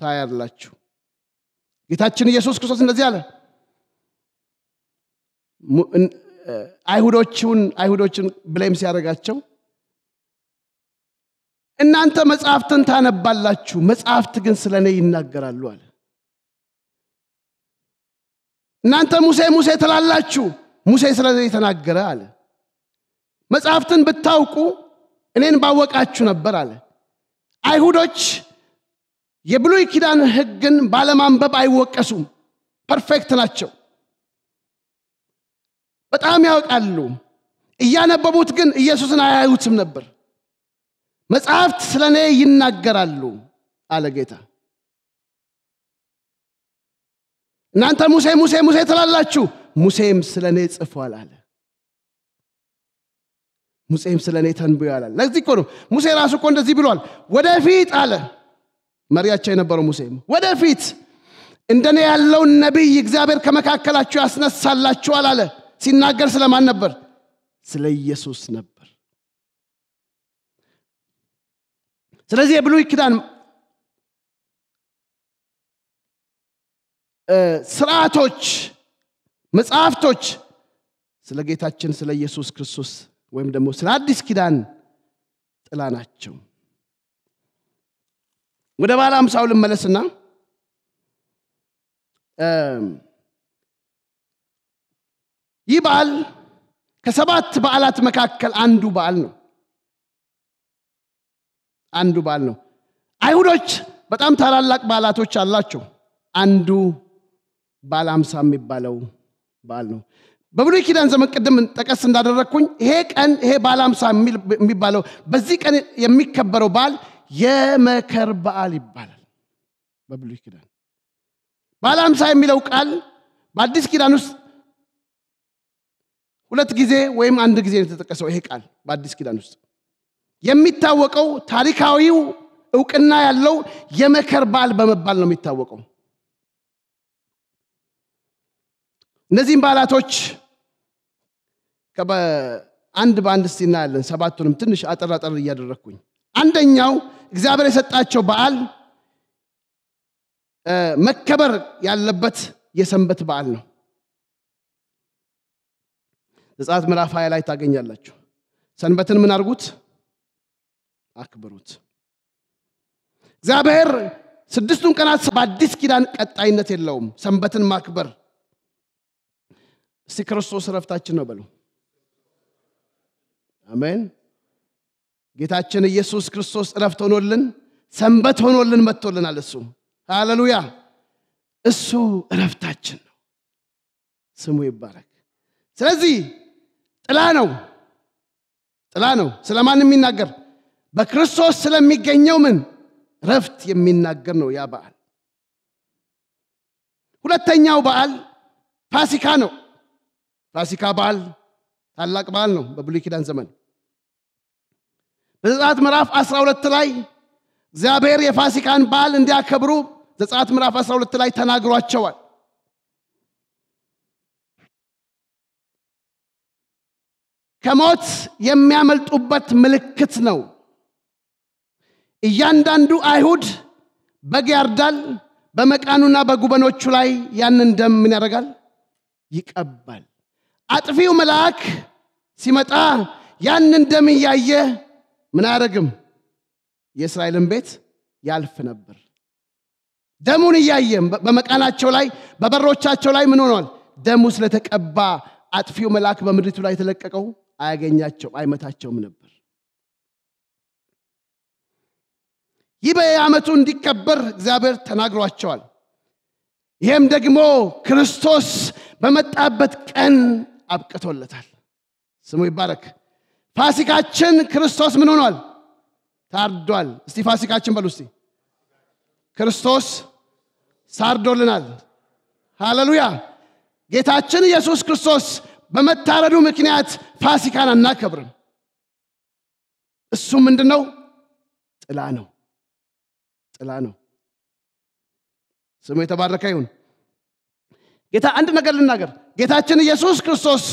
ታያላችሁ። ጌታችን ኢየሱስ ክርስቶስ እንደዚህ አለ። አይሁዶችን አይሁዶችን ብሌም ሲያደርጋቸው እናንተ መጽሐፍትን ታነባላችሁ፣ መጽሐፍት ግን ስለ እኔ ይናገራሉ አለ። እናንተ ሙሴ ሙሴ ትላላችሁ፣ ሙሴ ስለ እኔ ተናገረ አለ። መጽሐፍትን ብታውቁ እኔን ባወቃችሁ ነበር አለ። አይሁዶች የብሉይ ኪዳን ህግን ባለማንበብ አይወቀሱም። ፐርፌክት ናቸው። በጣም ያውቃሉ። እያነበቡት ግን ኢየሱስን አያዩትም ነበር። መጽሐፍት ስለ እኔ ይናገራሉ አለ ጌታ። እናንተ ሙሴ ሙሴ ሙሴ ትላላችሁ፣ ሙሴም ስለ እኔ ጽፏል አለ። ሙሴም ስለ እኔ ተንብ ያላል። ለዚህ እኮ ነው ሙሴ ራሱ እኮ እንደዚህ ብሏል። ወደፊት አለ መሪያቸው የነበረው ሙሴም ወደፊት እንደኔ ያለውን ነቢይ እግዚአብሔር ከመካከላችሁ ያስነሳላችኋል አለ። ሲናገር ስለማን ነበር? ስለ ኢየሱስ ነበር። ስለዚህ የብሉ ኪዳን ስርዓቶች፣ መጽሐፍቶች ስለ ጌታችን ስለ ኢየሱስ ክርስቶስ ወይም ደግሞ ስለ አዲስ ኪዳን ጥላ ናቸው ወደ ባለ አምሳው ልመለስና ይህ በዓል ከሰባት በዓላት መካከል አንዱ በዓል ነው አንዱ በዓል ነው አይሁዶች በጣም ታላላቅ በዓላቶች አላቸው አንዱ ባለ አምሳ የሚባለው በዓል ነው በብሉይ ኪዳን ዘመን ቅድም ጠቀስ እንዳደረግኩኝ ይሄ ቀን ይሄ ባለ አምሳ የሚባለው በዚህ ቀን የሚከበረው በዓል የመከር በዓል ይባላል በብሉይ ኪዳን ባለ አምሳ የሚለው ቃል በአዲስ ኪዳን ውስጥ ሁለት ጊዜ ወይም አንድ ጊዜ የተጠቀሰው ይሄ ቃል በአዲስ ኪዳን ውስጥ የሚታወቀው ታሪካዊው እውቅና ያለው የመከር በዓል በመባል ነው የሚታወቀው እነዚህም በዓላቶች አንድ በአንድ እስቲ እናያለን። ሰባቱንም ትንሽ አጠር አጠር እያደረግኩኝ አንደኛው እግዚአብሔር የሰጣቸው በዓል መከበር ያለበት የሰንበት በዓል ነው። ዘጸአት ምዕራፍ ሀያ ላይ ታገኛላችሁ። ሰንበትን ምን አርጉት? አክብሩት። እግዚአብሔር ስድስቱን ቀናት በአዲስ ኪዳን ቀጣይነት የለውም። ሰንበትን ማክበር እስቲ ክርስቶስ ረፍታችን ነው በሉ አሜን ጌታችን ኢየሱስ ክርስቶስ እረፍት ሆኖልን ሰንበት ሆኖልን መጥቶልናል እሱ ሃሌሉያ እሱ እረፍታችን ነው ስሙ ይባረክ ስለዚህ ጥላ ነው ጥላ ነው ስለ ማን የሚናገር በክርስቶስ ስለሚገኘው ምን ረፍት የሚናገር ነው ያ በዓል ሁለተኛው በዓል ፋሲካ ነው ፋሲካ በዓል ታላቅ በዓል ነው በብሉይ ኪዳን ዘመን። በዘጸአት ምዕራፍ 12 ላይ እግዚአብሔር የፋሲካን በዓል እንዲያከብሩ ዘጸአት ምዕራፍ 12 ላይ ተናግሯቸዋል። ከሞት የሚያመልጡበት ምልክት ነው። እያንዳንዱ አይሁድ በግ ያርዳል። በመቃኑና በጉበኖቹ ላይ ያንን ደም ምን ያደርጋል? ይቀባል። አጥፊው መልአክ ሲመጣ ያንን ደም እያየ ምን አያደርግም? የእስራኤልን ቤት ያልፍ ነበር። ደሙን እያየ በመቃናቸው ላይ በበሮቻቸው ላይ ምን ሆኗል? ደሙ ስለተቀባ አጥፊው መልአክ በምድሪቱ ላይ የተለቀቀው አያገኛቸውም፣ አይመታቸውም ነበር። ይህ በየዓመቱ እንዲከበር እግዚአብሔር ተናግሯቸዋል። ይህም ደግሞ ክርስቶስ በመጣበት ቀን አብቅቶለታል። ስሙ ይባረክ። ፋሲካችን ክርስቶስ ምን ሆኗል? ታርዷል። እስቲ ፋሲካችን በሉ እስቲ ክርስቶስ ሳርዶልናል። ሃሌሉያ። ጌታችን ኢየሱስ ክርስቶስ በመታረዱ ምክንያት ፋሲካን አናከብርም። እሱም ምንድን ነው? ጥላ ነው። ጥላ ነው። ስሙ የተባረከ ይሁን። ጌታ አንድ ነገር ልናገር። ጌታችን ኢየሱስ ክርስቶስ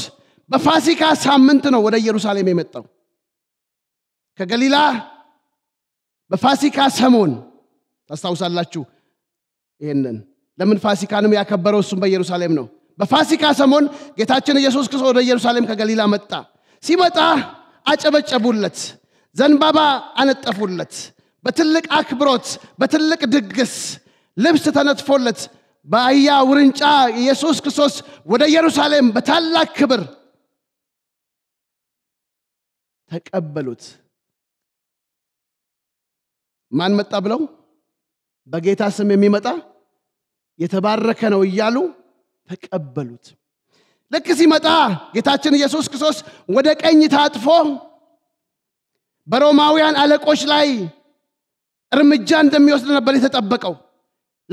በፋሲካ ሳምንት ነው ወደ ኢየሩሳሌም የመጣው ከገሊላ በፋሲካ ሰሞን ታስታውሳላችሁ ይህንን ለምን ፋሲካንም ያከበረው እሱም በኢየሩሳሌም ነው በፋሲካ ሰሞን ጌታችን ኢየሱስ ክርስቶስ ወደ ኢየሩሳሌም ከገሊላ መጣ ሲመጣ አጨበጨቡለት ዘንባባ አነጠፉለት በትልቅ አክብሮት በትልቅ ድግስ ልብስ ተነጥፎለት በአህያ ውርንጫ ኢየሱስ ክርስቶስ ወደ ኢየሩሳሌም በታላቅ ክብር ተቀበሉት። ማን መጣ ብለው በጌታ ስም የሚመጣ የተባረከ ነው እያሉ ተቀበሉት። ልክ ሲመጣ ጌታችን ኢየሱስ ክርስቶስ ወደ ቀኝ ታጥፎ በሮማውያን አለቆች ላይ እርምጃ እንደሚወስድ ነበር የተጠበቀው።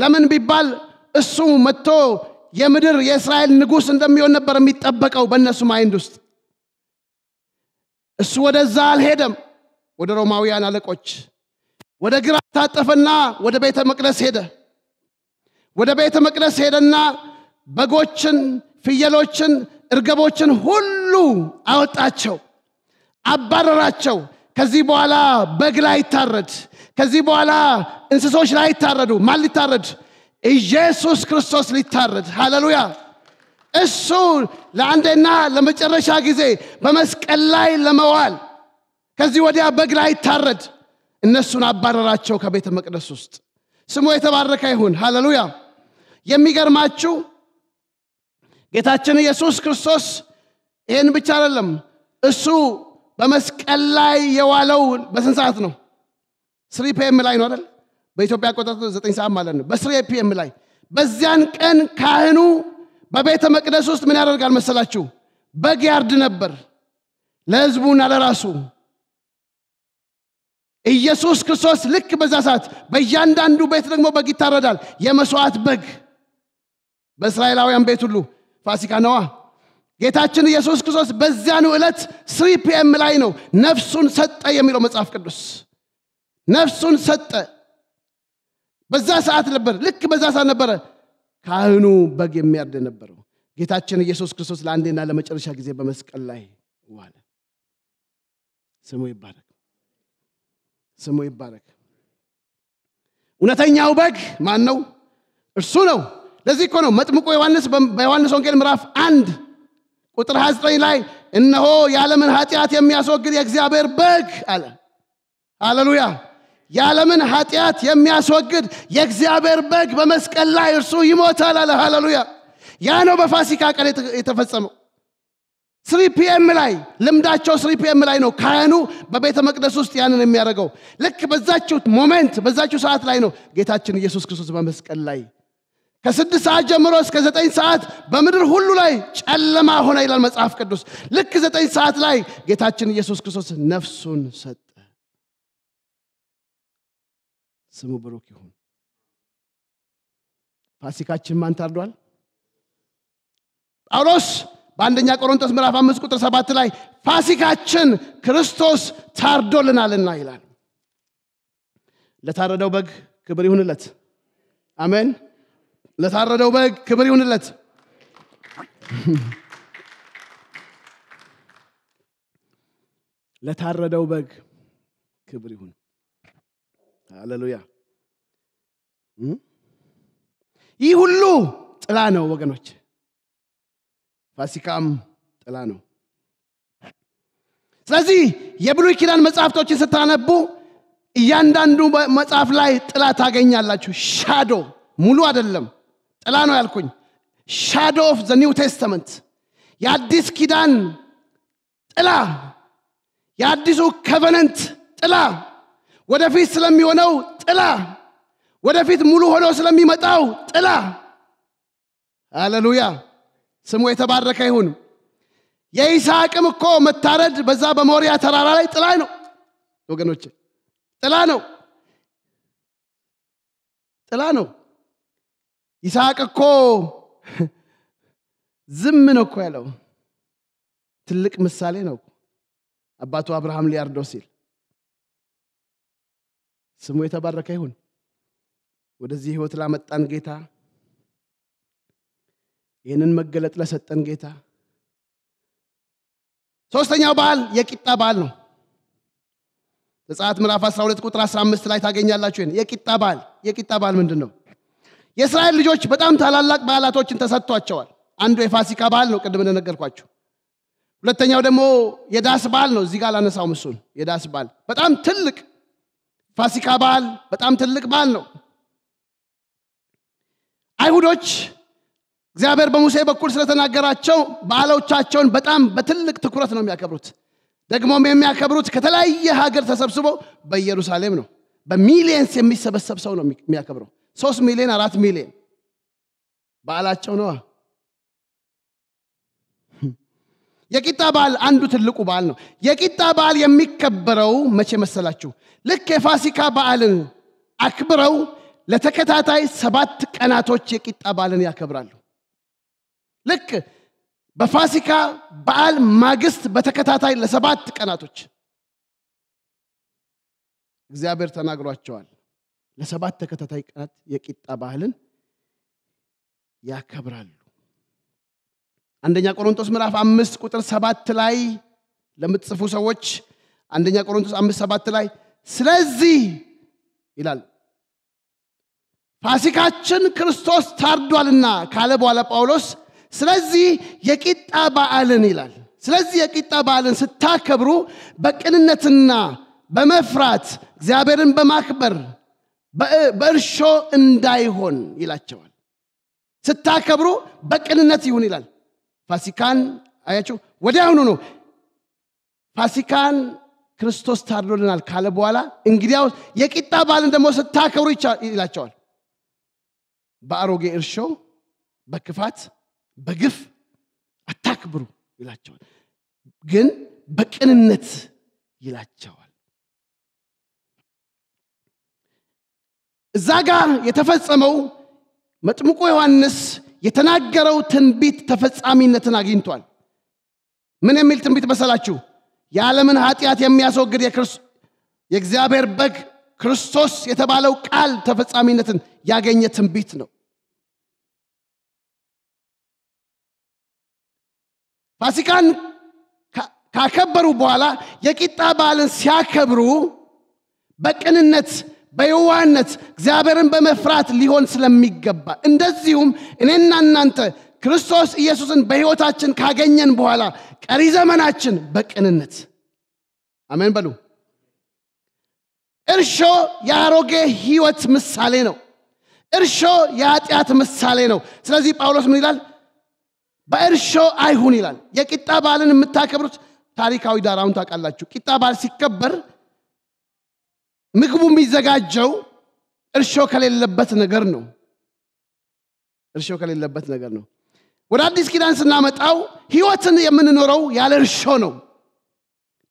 ለምን ቢባል እሱ መጥቶ የምድር የእስራኤል ንጉሥ እንደሚሆን ነበር የሚጠበቀው በእነሱ ማይንድ ውስጥ። እሱ ወደዛ አልሄደም። ወደ ሮማውያን አለቆች ወደ ግራ ታጠፈና ወደ ቤተ መቅደስ ሄደ። ወደ ቤተ መቅደስ ሄደና በጎችን፣ ፍየሎችን፣ እርገቦችን ሁሉ አወጣቸው፣ አባረራቸው። ከዚህ በኋላ በግ ላይ ይታረድ፣ ከዚህ በኋላ እንስሶች ላይ ይታረዱ። ማን ሊታረድ? ኢየሱስ ክርስቶስ ሊታረድ ሃሌሉያ እሱ ለአንዴና ለመጨረሻ ጊዜ በመስቀል ላይ ለመዋል ከዚህ ወዲያ በግ ላይታረድ እነሱን አባረራቸው ከቤተ መቅደስ ውስጥ ስሙ የተባረከ ይሁን ሃሌሉያ የሚገርማችሁ ጌታችን ኢየሱስ ክርስቶስ ይህን ብቻ አይደለም እሱ በመስቀል ላይ የዋለው በስንት ሰዓት ነው ስሪፔም ላይ ነው አይደል በኢትዮጵያ አቆጣጠር ዘጠኝ ሰዓት ማለት ነው በስሪ ፒኤም ላይ በዚያን ቀን ካህኑ በቤተ መቅደስ ውስጥ ምን ያደርጋል መሰላችሁ በግ ያርድ ነበር ለህዝቡና ለራሱ ኢየሱስ ክርስቶስ ልክ በዛ ሰዓት በእያንዳንዱ ቤት ደግሞ በግ ይታረዳል የመስዋዕት በግ በእስራኤላውያን ቤት ሁሉ ፋሲካ ነዋ ጌታችን ኢየሱስ ክርስቶስ በዚያኑ ዕለት ስሪ ፒኤም ላይ ነው ነፍሱን ሰጠ የሚለው መጽሐፍ ቅዱስ ነፍሱን ሰጠ በዛ ሰዓት ነበር ልክ በዛ ሰዓት ነበረ ካህኑ በግ የሚያርድ ነበረው ጌታችን ኢየሱስ ክርስቶስ ለአንዴና ለመጨረሻ ጊዜ በመስቀል ላይ ዋለ ስሙ ይባረክ ስሙ ይባረክ እውነተኛው በግ ማን ነው እርሱ ነው ለዚህ እኮ ነው መጥምቆ ዮሐንስ በዮሐንስ ወንጌል ምዕራፍ አንድ ቁጥር 29 ላይ እነሆ የዓለምን ኃጢአት የሚያስወግድ የእግዚአብሔር በግ አለ ሃሌሉያ የዓለምን ኃጢአት የሚያስወግድ የእግዚአብሔር በግ በመስቀል ላይ እርሱ ይሞታል አለ ሃሌሉያ ያ ነው በፋሲካ ቀን የተፈጸመው ስሪ ፒኤም ላይ ልምዳቸው ስሪ ፒኤም ላይ ነው ካህኑ በቤተ መቅደስ ውስጥ ያንን የሚያደርገው ልክ በዛችው ሞመንት በዛችው ሰዓት ላይ ነው ጌታችን ኢየሱስ ክርስቶስ በመስቀል ላይ ከስድስት ሰዓት ጀምሮ እስከ ዘጠኝ ሰዓት በምድር ሁሉ ላይ ጨለማ ሆነ ይላል መጽሐፍ ቅዱስ ልክ ዘጠኝ ሰዓት ላይ ጌታችን ኢየሱስ ክርስቶስ ነፍሱን ሰጠ ስሙ ብሩክ ይሁን ፋሲካችን ማን ታርዷል ጳውሎስ በአንደኛ ቆሮንቶስ ምዕራፍ አምስት ቁጥር ሰባት ላይ ፋሲካችን ክርስቶስ ታርዶልናልና ይላል ለታረደው በግ ክብር ይሁንለት አሜን ለታረደው በግ ክብር ይሁንለት ለታረደው በግ ክብር ይሁን አሌሉያ። ይህ ሁሉ ጥላ ነው ወገኖች። ፋሲካም ጥላ ነው። ስለዚህ የብሉይ ኪዳን መጽሐፍቶችን ስታነቡ እያንዳንዱ መጽሐፍ ላይ ጥላ ታገኛላችሁ። ሻዶ ሙሉ አይደለም፣ ጥላ ነው ያልኩኝ። ሻዶ ኦፍ ዘ ኒው ቴስተመንት የአዲስ ኪዳን ጥላ፣ የአዲሱ ከቨነንት ጥላ ወደፊት ስለሚሆነው ጥላ፣ ወደፊት ሙሉ ሆኖ ስለሚመጣው ጥላ። ሃሌሉያ! ስሙ የተባረከ ይሁን። የይስሐቅም እኮ መታረድ በዛ በሞሪያ ተራራ ላይ ጥላ ነው ወገኖች ጥላ ነው፣ ጥላ ነው። ይስሐቅ እኮ ዝም ነው እኮ ያለው። ትልቅ ምሳሌ ነው አባቱ አብርሃም ሊያርዶ ሲል ስሙ የተባረከ ይሁን ወደዚህ ህይወት ላመጣን ጌታ ይህንን መገለጥ ለሰጠን ጌታ ሶስተኛው በዓል የቂጣ በዓል ነው ዘጸአት ምዕራፍ 12 ቁጥር 15 ላይ ታገኛላችሁ ይህን የቂጣ በዓል የቂጣ በዓል ምንድን ነው የእስራኤል ልጆች በጣም ታላላቅ በዓላቶችን ተሰጥቷቸዋል አንዱ የፋሲካ በዓል ነው ቅድም እንደነገርኳችሁ ሁለተኛው ደግሞ የዳስ በዓል ነው እዚህ ጋር ላነሳው ምሱን የዳስ በዓል በጣም ትልቅ ፋሲካ በዓል በጣም ትልቅ በዓል ነው። አይሁዶች እግዚአብሔር በሙሴ በኩል ስለተናገራቸው በዓሎቻቸውን በጣም በትልቅ ትኩረት ነው የሚያከብሩት። ደግሞም የሚያከብሩት ከተለያየ ሀገር ተሰብስቦ በኢየሩሳሌም ነው። በሚሊየንስ የሚሰበሰብ ሰው ነው የሚያከብረው። ሶስት ሚሊዮን አራት ሚሊዮን በዓላቸው ነዋ። የቂጣ በዓል አንዱ ትልቁ በዓል ነው። የቂጣ በዓል የሚከበረው መቼ መሰላችሁ? ልክ የፋሲካ በዓልን አክብረው ለተከታታይ ሰባት ቀናቶች የቂጣ በዓልን ያከብራሉ። ልክ በፋሲካ በዓል ማግስት በተከታታይ ለሰባት ቀናቶች እግዚአብሔር ተናግሯቸዋል። ለሰባት ተከታታይ ቀናት የቂጣ በዓልን ያከብራሉ። አንደኛ ቆሮንቶስ ምዕራፍ አምስት ቁጥር ሰባት ላይ ለምትጽፉ ሰዎች አንደኛ ቆሮንቶስ አምስት ሰባት ላይ ስለዚህ ይላል ፋሲካችን ክርስቶስ ታርዷልና ካለ በኋላ ጳውሎስ ስለዚህ የቂጣ በዓልን ይላል ስለዚህ የቂጣ በዓልን ስታከብሩ በቅንነትና በመፍራት እግዚአብሔርን በማክበር በእርሾ እንዳይሆን ይላቸዋል ስታከብሩ በቅንነት ይሁን ይላል ፋሲካን አያቸው ወዲያውኑ ነው ፋሲካን ክርስቶስ ታርዶልናል ካለ በኋላ እንግዲያው የቂጣ ባልን ደግሞ ስታከብሩ ይላቸዋል በአሮጌ እርሾ በክፋት በግፍ አታክብሩ ይላቸዋል ግን በቅንነት ይላቸዋል እዛ ጋር የተፈጸመው መጥምቁ ዮሐንስ የተናገረው ትንቢት ተፈጻሚነትን አግኝቷል። ምን የሚል ትንቢት መሰላችሁ? የዓለምን ኃጢአት የሚያስወግድ የእግዚአብሔር በግ ክርስቶስ የተባለው ቃል ተፈጻሚነትን ያገኘ ትንቢት ነው። ፋሲካን ካከበሩ በኋላ የቂጣ በዓልን ሲያከብሩ በቅንነት በየዋህነት እግዚአብሔርን በመፍራት ሊሆን ስለሚገባ እንደዚሁም እኔና እናንተ ክርስቶስ ኢየሱስን በሕይወታችን ካገኘን በኋላ ቀሪ ዘመናችን በቅንነት አሜን በሉ እርሾ የአሮጌ ህይወት ምሳሌ ነው እርሾ የኃጢአት ምሳሌ ነው ስለዚህ ጳውሎስ ምን ይላል በእርሾ አይሁን ይላል የቂጣ በዓልን የምታከብሩት ታሪካዊ ዳራውን ታውቃላችሁ ቂጣ በዓል ሲከበር ምግቡ የሚዘጋጀው እርሾ ከሌለበት ነገር ነው። እርሾ ከሌለበት ነገር ነው። ወደ አዲስ ኪዳን ስናመጣው ህይወትን የምንኖረው ያለ እርሾ ነው።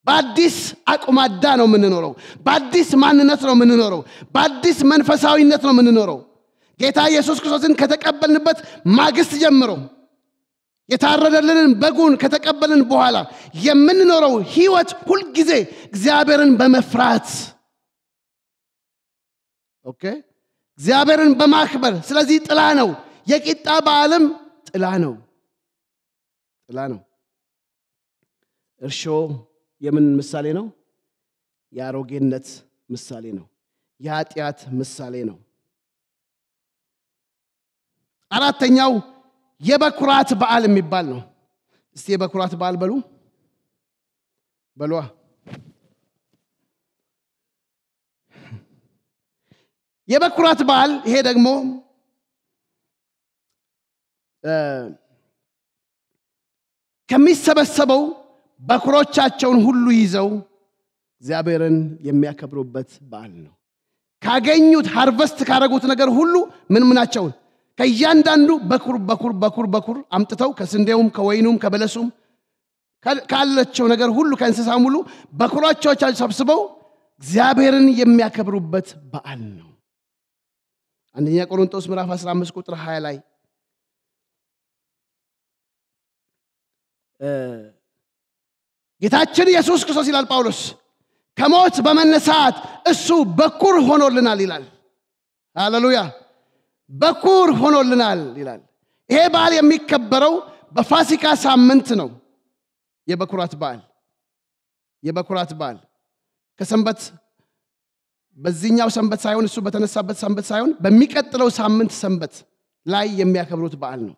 በአዲስ አቁማዳ ነው የምንኖረው። በአዲስ ማንነት ነው የምንኖረው። በአዲስ መንፈሳዊነት ነው የምንኖረው። ጌታ ኢየሱስ ክርስቶስን ከተቀበልንበት ማግስት ጀምሮ የታረደልንን በጉን ከተቀበልን በኋላ የምንኖረው ህይወት ሁልጊዜ እግዚአብሔርን በመፍራት ኦኬ እግዚአብሔርን በማክበር ስለዚህ ጥላ ነው የቂጣ በዓልም ጥላ ነው ጥላ ነው እርሾ የምን ምሳሌ ነው የአሮጌነት ምሳሌ ነው የኃጢአት ምሳሌ ነው አራተኛው የበኩራት በዓል የሚባል ነው እስቲ የበኩራት በዓል በሉ በሏ የበኩራት በዓል ይሄ ደግሞ ከሚሰበሰበው በኩሮቻቸውን ሁሉ ይዘው እግዚአብሔርን የሚያከብሩበት በዓል ነው ካገኙት ሃርቨስት ካደረጉት ነገር ሁሉ ምን ምናቸውን ከእያንዳንዱ በኩር በኩር በኩር በኩር አምጥተው ከስንዴውም ከወይኑም ከበለሱም ካለቸው ነገር ሁሉ ከእንስሳ ሙሉ በኩራቸዎቻቸው ሰብስበው እግዚአብሔርን የሚያከብሩበት በዓል ነው አንደኛ ቆሮንቶስ ምዕራፍ 15 ቁጥር 20 ላይ ጌታችን ኢየሱስ ክርስቶስ ይላል ጳውሎስ ከሞት በመነሳት እሱ በኩር ሆኖልናል ይላል ሃሌሉያ በኩር ሆኖልናል ይላል ይሄ በዓል የሚከበረው በፋሲካ ሳምንት ነው የበኩራት በዓል የበኩራት በዓል ከሰንበት በዚህኛው ሰንበት ሳይሆን እሱ በተነሳበት ሰንበት ሳይሆን በሚቀጥለው ሳምንት ሰንበት ላይ የሚያከብሩት በዓል ነው።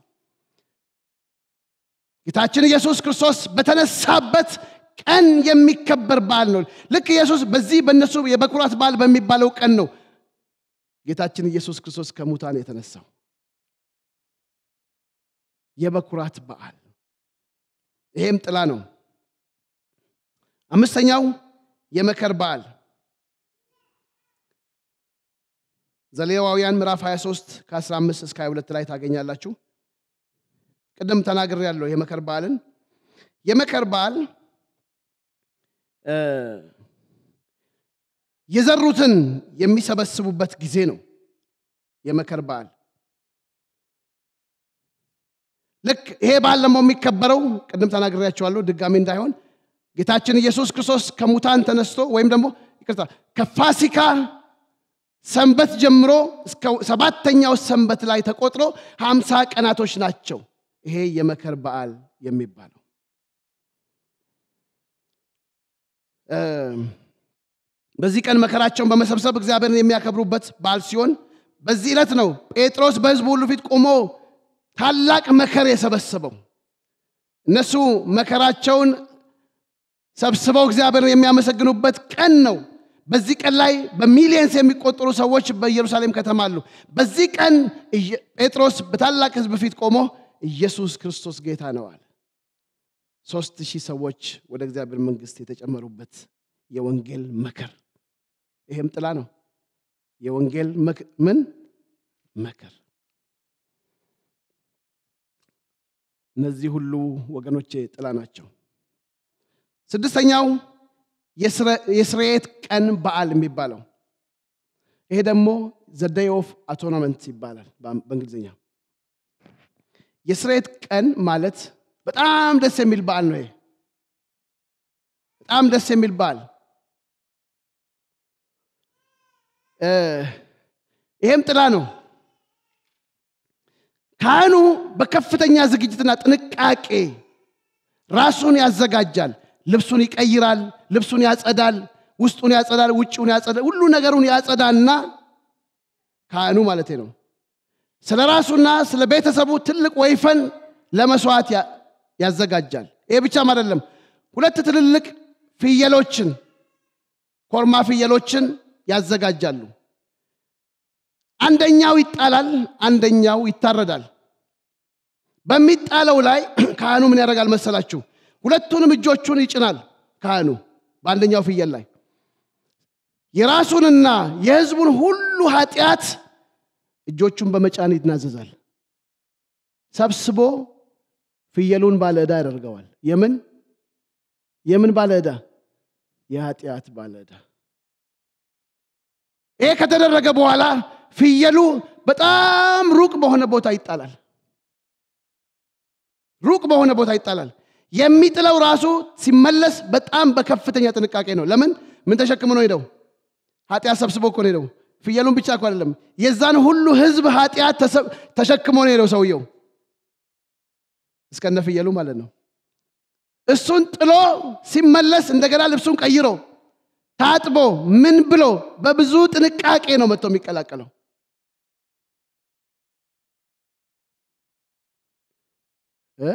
ጌታችን ኢየሱስ ክርስቶስ በተነሳበት ቀን የሚከበር በዓል ነው። ልክ ኢየሱስ በዚህ በእነሱ የበኩራት በዓል በሚባለው ቀን ነው ጌታችን ኢየሱስ ክርስቶስ ከሙታን የተነሳው። የበኩራት በዓል ይሄም ጥላ ነው። አምስተኛው የመከር በዓል ዘሌዋውያን ምዕራፍ 23 ከ15 እስከ 22 ላይ ታገኛላችሁ። ቅድም ተናግር ያለው የመከር በዓልን የመከር በዓል የዘሩትን የሚሰበስቡበት ጊዜ ነው። የመከር በዓል ልክ ይሄ በዓል ደግሞ የሚከበረው ቅድም ተናግሬያቸዋለሁ፣ ድጋሚ እንዳይሆን ጌታችን ኢየሱስ ክርስቶስ ከሙታን ተነስቶ ወይም ደግሞ ከፋሲካ ሰንበት ጀምሮ እስከ ሰባተኛው ሰንበት ላይ ተቆጥሮ ሀምሳ ቀናቶች ናቸው ይሄ የመከር በዓል የሚባለው በዚህ ቀን መከራቸውን በመሰብሰብ እግዚአብሔርን የሚያከብሩበት በዓል ሲሆን በዚህ ዕለት ነው ጴጥሮስ በህዝቡ ሁሉ ፊት ቆሞ ታላቅ መከር የሰበሰበው እነሱ መከራቸውን ሰብስበው እግዚአብሔርን የሚያመሰግኑበት ቀን ነው በዚህ ቀን ላይ በሚሊየንስ የሚቆጠሩ ሰዎች በኢየሩሳሌም ከተማ አሉ። በዚህ ቀን ጴጥሮስ በታላቅ ህዝብ ፊት ቆሞ ኢየሱስ ክርስቶስ ጌታ ነው አለ። ሶስት ሺህ ሰዎች ወደ እግዚአብሔር መንግስት የተጨመሩበት የወንጌል መከር። ይሄም ጥላ ነው። የወንጌል ምን መከር። እነዚህ ሁሉ ወገኖቼ ጥላ ናቸው። ስድስተኛው የስርየት ቀን በዓል የሚባለው ይሄ ደግሞ ዘደይ ኦፍ አቶናመንት ይባላል በእንግሊዝኛ። የስርየት ቀን ማለት በጣም ደስ የሚል በዓል ነው። በጣም ደስ የሚል በዓል ይሄም ጥላ ነው። ካህኑ በከፍተኛ ዝግጅትና ጥንቃቄ ራሱን ያዘጋጃል። ልብሱን ይቀይራል፣ ልብሱን ያጸዳል፣ ውስጡን ያጸዳል፣ ውጭውን ያጸዳል፣ ሁሉ ነገሩን ያጸዳና ካህኑ ማለት ነው ስለ ራሱና ስለ ቤተሰቡ ትልቅ ወይፈን ለመስዋዕት ያዘጋጃል። ይሄ ብቻም አይደለም። ሁለት ትልልቅ ፍየሎችን ኮርማ ፍየሎችን ያዘጋጃሉ። አንደኛው ይጣላል፣ አንደኛው ይታረዳል። በሚጣለው ላይ ካህኑ ምን ያደርጋል መሰላችሁ? ሁለቱንም እጆቹን ይጭናል ካህኑ በአንደኛው ፍየል ላይ የራሱንና የህዝቡን ሁሉ ኃጢአት እጆቹን በመጫን ይናዘዛል። ሰብስቦ ፍየሉን ባለዕዳ ያደርገዋል። የምን የምን ባለዕዳ የኃጢአት ባለዕዳ ይሄ ከተደረገ በኋላ ፍየሉ በጣም ሩቅ በሆነ ቦታ ይጣላል። ሩቅ በሆነ ቦታ ይጣላል። የሚጥለው ራሱ ሲመለስ በጣም በከፍተኛ ጥንቃቄ ነው። ለምን? ምን ተሸክሞ ነው ሄደው? ኃጢአት ሰብስቦ እኮ ሄደው። ፍየሉን ብቻ እኮ አይደለም፣ የዛን ሁሉ ህዝብ ኃጢአት ተሸክሞ ነው ሄደው ሰውየው፣ እስከነ ፍየሉ ማለት ነው። እሱን ጥሎ ሲመለስ እንደገና ልብሱን ቀይሮ ታጥቦ ምን ብሎ በብዙ ጥንቃቄ ነው መጥቶ የሚቀላቀለው። እ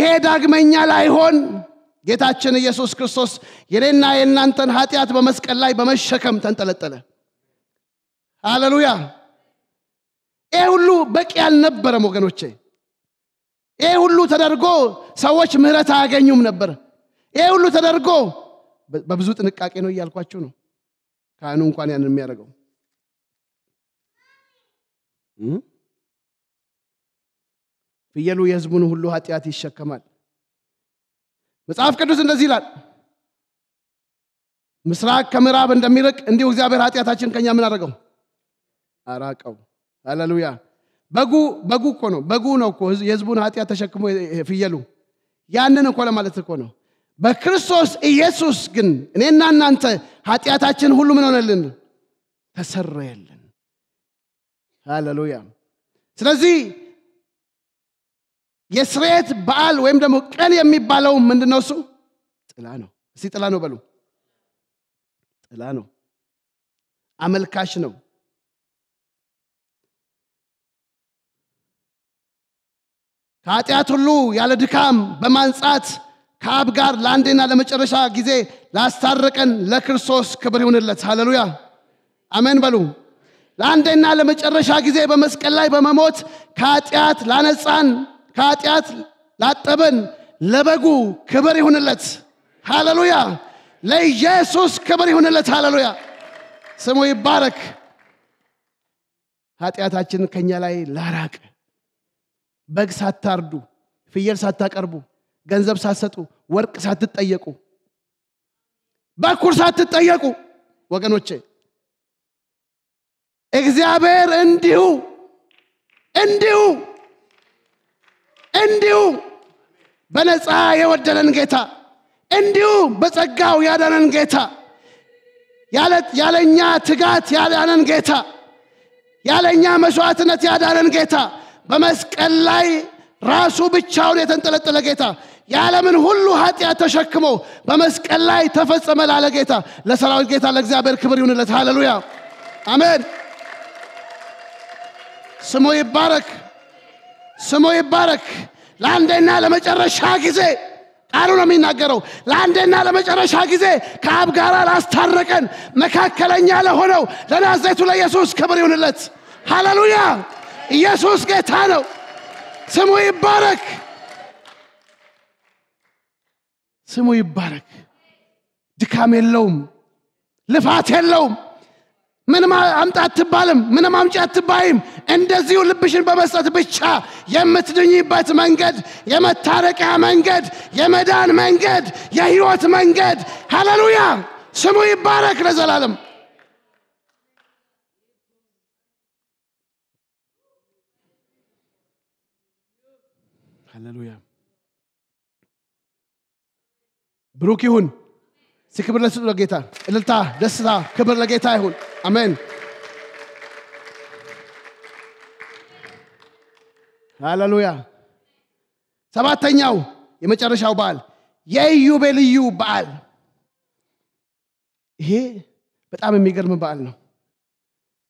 ይሄ ዳግመኛ ላይሆን ጌታችን ኢየሱስ ክርስቶስ የኔና የእናንተን ኃጢአት በመስቀል ላይ በመሸከም ተንጠለጠለ ሃሌሉያ ይህ ሁሉ በቂ አልነበረም ወገኖቼ ይህ ሁሉ ተደርጎ ሰዎች ምህረት አያገኙም ነበር ይህ ሁሉ ተደርጎ በብዙ ጥንቃቄ ነው እያልኳችሁ ነው ካህኑ እንኳን ያንን የሚያደርገው ፍየሉ የህዝቡን ሁሉ ኃጢአት ይሸከማል። መጽሐፍ ቅዱስ እንደዚህ ይላል፣ ምስራቅ ከምዕራብ እንደሚርቅ እንዲሁ እግዚአብሔር ኃጢአታችን ከኛ ምን አደረገው? አራቀው። ሃሌሉያ። በጉ በጉ እኮ ነው በጉ ነው እኮ የህዝቡን ኃጢአት ተሸክሞ ፍየሉ ያንን እኮ ለማለት እኮ ነው። በክርስቶስ ኢየሱስ ግን እኔና እናንተ ኃጢአታችን ሁሉ ምን ሆነልን? ተሰረየልን። ሃሌሉያ። ስለዚህ የስሬት በዓል ወይም ደግሞ ቀን የሚባለው ምንድን ነው? እሱ ጥላ ነው። እስቲ ጥላ ነው በሉ። ጥላ ነው። አመልካሽ ነው። ከኃጢአት ሁሉ ያለ ድካም በማንጻት ከአብ ጋር ለአንዴና ለመጨረሻ ጊዜ ላስታረቀን ለክርስቶስ ክብር ይሁንለት። ሃሌሉያ አሜን በሉ። ለአንዴና ለመጨረሻ ጊዜ በመስቀል ላይ በመሞት ከኃጢአት ላነጻን ከኃጢአት ላጠበን ለበጉ ክብር ይሁንለት። ሃሌሉያ! ለኢየሱስ ክብር ይሁንለት። ሃሌሉያ! ስሙ ይባረክ። ኃጢአታችን ከእኛ ላይ ላራቅ በግ ሳታርዱ፣ ፍየል ሳታቀርቡ፣ ገንዘብ ሳትሰጡ፣ ወርቅ ሳትጠየቁ፣ በኩር ሳትጠየቁ ወገኖቼ እግዚአብሔር እንዲሁ እንዲሁ እንዲሁ በነፃ የወደደን ጌታ እንዲሁ በጸጋው ያዳነን ጌታ ያለኛ ትጋት ያዳነን ጌታ ያለኛ መስዋዕትነት ያዳነን ጌታ በመስቀል ላይ ራሱ ብቻውን የተንጠለጠለ ጌታ የዓለምን ሁሉ ኃጢአት ተሸክሞ በመስቀል ላይ ተፈጸመ ላለ ጌታ ለሰራዊት ጌታ ለእግዚአብሔር ክብር ይሁንለት ሃሌሉያ አሜን ስሙ ይባረክ ስሙ ይባረክ። ለአንዴና ለመጨረሻ ጊዜ ቃሉ ነው የሚናገረው። ለአንዴና ለመጨረሻ ጊዜ ከአብ ጋር ላስታረቀን መካከለኛ ለሆነው ለናዘቱ ለኢየሱስ ክብር ይሁንለት። ሃሌሉያ! ኢየሱስ ጌታ ነው። ስሙ ይባረክ፣ ስሙ ይባረክ። ድካም የለውም፣ ልፋት የለውም። ምንም አምጣ አትባልም፣ ምንም አምጪ አትባይም። እንደዚሁ ልብሽን በመስጠት ብቻ የምትድኝበት መንገድ፣ የመታረቂያ መንገድ፣ የመዳን መንገድ፣ የህይወት መንገድ። ሃሌሉያ! ስሙ ይባረክ ለዘላለም። ሃሌሉያ! ብሩክ ይሁን። እስቲ ክብር ለስጡ ለጌታ። እልልታ፣ ደስታ፣ ክብር ለጌታ ይሁን። አሜን። ሃሌሉያ። ሰባተኛው የመጨረሻው በዓል የኢዮቤልዩ በዓል። ይሄ በጣም የሚገርም በዓል ነው።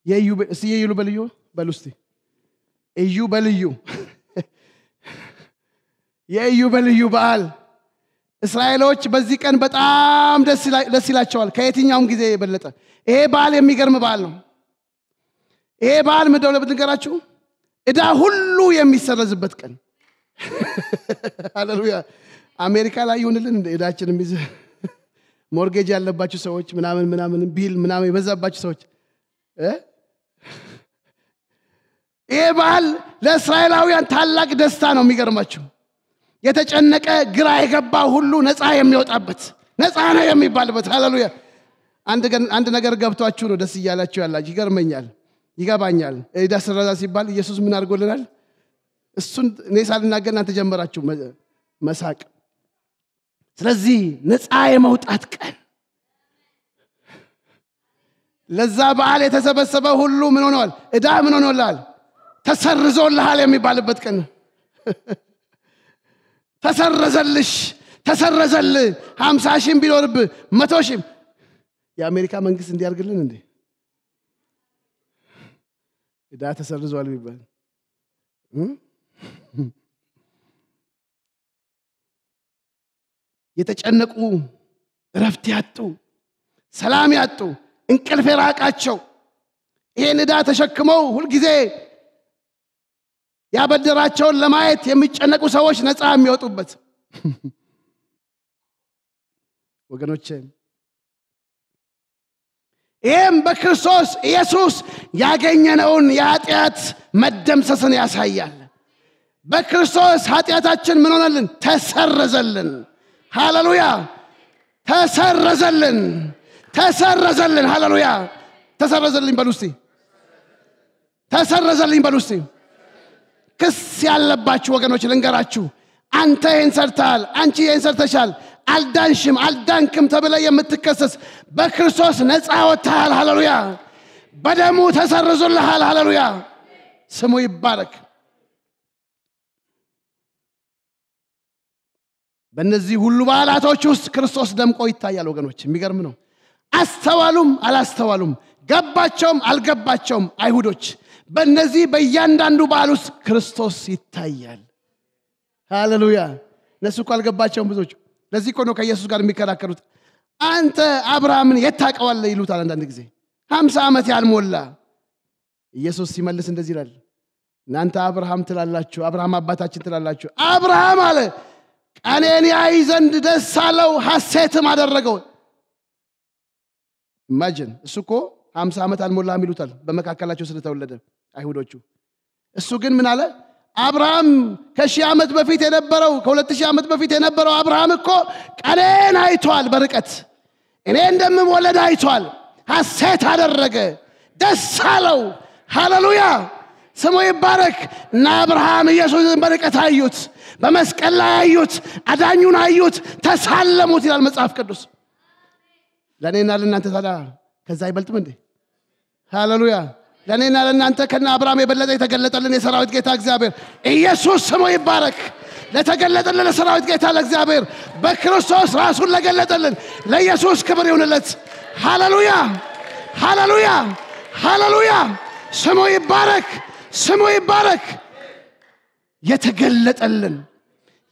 በልዩ የኢዮቤልዩ በሉ በልዩ የዩ በልዩ በዓል እስራኤሎች በዚህ ቀን በጣም ደስ ይላቸዋል ከየትኛውም ጊዜ የበለጠ ይሄ በዓል የሚገርም በዓል ነው ይሄ በዓል ምደው ለብትንገራችሁ እዳ ሁሉ የሚሰረዝበት ቀን አሌሉያ አሜሪካ ላይ ይሁንልን እንደ እዳችን የሚዝ ሞርጌጅ ያለባችሁ ሰዎች ምናምን ምናምን ቢል ምናምን የበዛባችሁ ሰዎች ይሄ በዓል ለእስራኤላውያን ታላቅ ደስታ ነው የሚገርማችሁ የተጨነቀ ግራ የገባ ሁሉ ነፃ የሚወጣበት ነፃ ነው የሚባልበት ሃሌሉያ አንድ ነገር ገብቷችሁ ነው ደስ እያላችሁ ያላችሁ ይገርመኛል ይገባኛል ዕዳ ስረዛ ሲባል ኢየሱስ ምን አድርጎልናል እሱን እኔ ሳልናገር እናንተ ጀመራችሁ መሳቅ ስለዚህ ነፃ የመውጣት ቀን ለዛ በዓል የተሰበሰበ ሁሉ ምን ሆነዋል እዳ ምን ተሰርዞ ተሰርዞልሃል የሚባልበት ቀን ተሰረዘልሽ ተሰረዘል ሀምሳ ሺህም ቢኖርብ መቶ ሺህም የአሜሪካ መንግስት እንዲያርግልን እንዴ እዳ ተሰርዟል ቢባል የተጨነቁ እረፍት ያጡ ሰላም ያጡ እንቅልፍ የራቃቸው ይሄን እዳ ተሸክመው ሁልጊዜ ያበደራቸውን ለማየት የሚጨነቁ ሰዎች ነፃ የሚወጡበት ወገኖቼ ይህም በክርስቶስ ኢየሱስ ያገኘነውን የኃጢአት መደምሰስን ያሳያል በክርስቶስ ኃጢአታችን ምን ሆነልን ተሰረዘልን ሃሌሉያ ተሰረዘልን ተሰረዘልን ሃሌሉያ ተሰረዘልኝ በሉስቲ ተሰረዘልኝ በሉስቲ ክስ ያለባችሁ ወገኖች ልንገራችሁ አንተ ይህን ሰርተሃል አንቺ ይህን ሰርተሻል አልዳንሽም አልዳንክም ተብለ የምትከሰስ በክርስቶስ ነፃ ወጥተሃል ሃለሉያ በደሙ ተሰርዞልሃል ሃለሉያ ስሙ ይባረክ በእነዚህ ሁሉ በዓላቶች ውስጥ ክርስቶስ ደምቆ ይታያል ወገኖች የሚገርም ነው አስተዋሉም አላስተዋሉም ገባቸውም አልገባቸውም አይሁዶች በእነዚህ በእያንዳንዱ በዓል ውስጥ ክርስቶስ ይታያል ሃሌሉያ እነሱ እኳ አልገባቸውም ብዙዎች ለዚህ ኮኖ ከኢየሱስ ጋር የሚከራከሩት አንተ አብርሃምን የታቀዋለ ይሉታል አንዳንድ ጊዜ ሀምሳ ዓመት ያልሞላ ኢየሱስ ሲመልስ እንደዚህ ይላል እናንተ አብርሃም ትላላችሁ አብርሃም አባታችን ትላላችሁ አብርሃም አለ ቀኔን ያይ ዘንድ ደስ አለው ሐሴትም አደረገው ኢማጅን እሱ እኮ ሀምሳ ዓመት አልሞላም ይሉታል በመካከላቸው ስለተወለደ አይሁዶቹ እሱ ግን ምን አለ አብርሃም ከሺህ ዓመት በፊት የነበረው ከሁለት ሺህ ዓመት በፊት የነበረው አብርሃም እኮ ቀኔን አይቷል በርቀት እኔ እንደምወለድ አይቷል ሐሴት አደረገ ደስ አለው ሃሌሉያ ስሙ ይባረክ እና አብርሃም ኢየሱስን በርቀት አዩት በመስቀል ላይ አዩት አዳኙን አዩት ተሳለሙት ይላል መጽሐፍ ቅዱስ ለእኔና ለእናንተ ታዲያ ከዛ አይበልጥም እንዴ ሃሌሉያ ለእኔና ለእናንተ ከና አብርሃም የበለጠ የተገለጠልን የሰራዊት ጌታ እግዚአብሔር ኢየሱስ ስሙ ይባረክ። ለተገለጠልን ለሰራዊት ጌታ ለእግዚአብሔር በክርስቶስ ራሱን ለገለጠልን ለኢየሱስ ክብር ይሁንለት። ሃሌሉያ፣ ሃሌሉያ፣ ሃሌሉያ። ስሙ ይባረክ፣ ስሙ ይባረክ። የተገለጠልን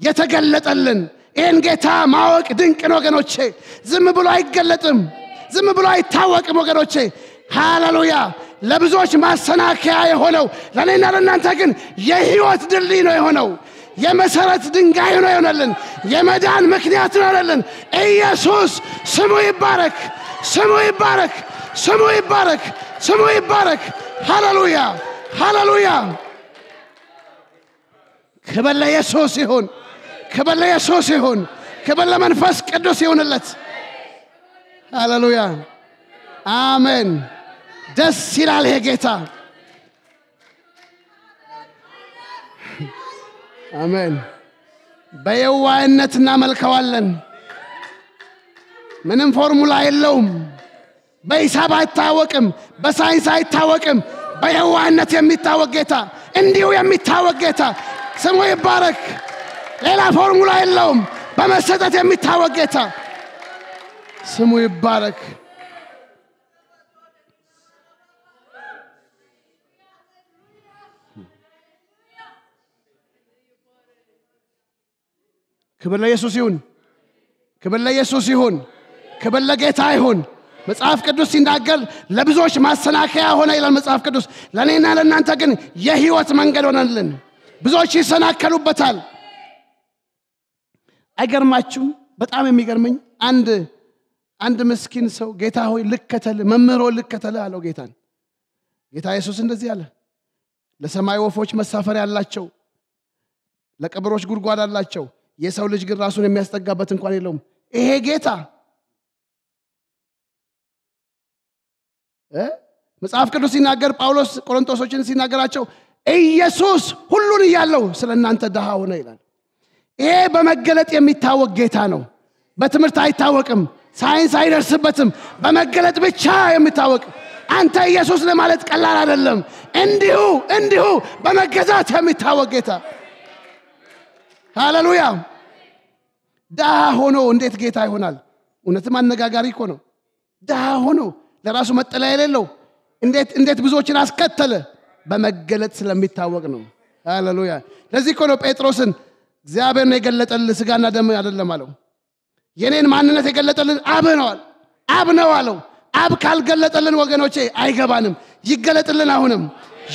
የተገለጠልን ይህን ጌታ ማወቅ ድንቅን ወገኖቼ። ዝም ብሎ አይገለጥም፣ ዝም ብሎ አይታወቅም ወገኖቼ። ሃሌሉያ ለብዙዎች ማሰናከያ የሆነው ለእኔና ለእናንተ ግን የህይወት ድልድይ ነው የሆነው የመሰረት ድንጋይ ነው የሆነልን የመዳን ምክንያት ነው የሆነልን ኢየሱስ ስሙ ይባረክ ስሙ ይባረክ ስሙ ይባረክ ስሙ ይባረክ ሃሌሉያ ሃሌሉያ ክበለ ኢየሱስ ይሁን ክበለ ኢየሱስ ይሁን ክበለ መንፈስ ቅዱስ ይሁንለት ሃሌሉያ አሜን ደስ ይላል ይሄ ጌታ። አሜን። በየዋህነት እናመልከዋለን። ምንም ፎርሙላ የለውም። በሂሳብ አይታወቅም፣ በሳይንስ አይታወቅም። በየዋህነት የሚታወቅ ጌታ፣ እንዲሁ የሚታወቅ ጌታ ስሙ ይባረክ። ሌላ ፎርሙላ የለውም። በመሰጠት የሚታወቅ ጌታ ስሙ ይባረክ። ክብር ለኢየሱስ ይሁን። ክብር ለኢየሱስ ይሁን። ክብር ለጌታ ይሁን። መጽሐፍ ቅዱስ ሲናገር ለብዙዎች ማሰናከያ ሆነ ይላል መጽሐፍ ቅዱስ። ለእኔና ለእናንተ ግን የህይወት መንገድ ሆነልን። ብዙዎች ይሰናከሉበታል። አይገርማችሁም? በጣም የሚገርመኝ አንድ አንድ ምስኪን ሰው ጌታ ሆይ ልከተል መምህሮ ልከተል አለው ጌታን። ጌታ ኢየሱስ እንደዚህ አለ፣ ለሰማይ ወፎች መሳፈሪያ አላቸው፣ ለቀብሮች ጉድጓድ አላቸው፣ የሰው ልጅ ግን ራሱን የሚያስጠጋበት እንኳን የለውም ይሄ ጌታ መጽሐፍ ቅዱስ ሲናገር ጳውሎስ ቆሮንቶሶችን ሲናገራቸው ኢየሱስ ሁሉን እያለው ስለ እናንተ ድሃ ሆነ ይላል ይሄ በመገለጥ የሚታወቅ ጌታ ነው በትምህርት አይታወቅም ሳይንስ አይደርስበትም በመገለጥ ብቻ የሚታወቅ አንተ ኢየሱስ ለማለት ቀላል አይደለም እንዲሁ እንዲሁ በመገዛት የሚታወቅ ጌታ ሃሌሉያ ድሃ ሆኖ እንዴት ጌታ ይሆናል? እውነትም አነጋጋሪ እኮ ነው። ድሃ ሆኖ ለራሱ መጠለያ የሌለው እንዴት እንዴት ብዙዎችን አስከተለ? በመገለጥ ስለሚታወቅ ነው። ሃሌሉያ። ለዚህ እኮ ነው ጴጥሮስን እግዚአብሔር ነው ስጋና ደም አይደለም አለው። የኔን ማንነት የገለጠልን አብ ነው አብ ነው አለው። አብ ካልገለጠልን ወገኖቼ አይገባንም። ይገለጥልን አሁንም፣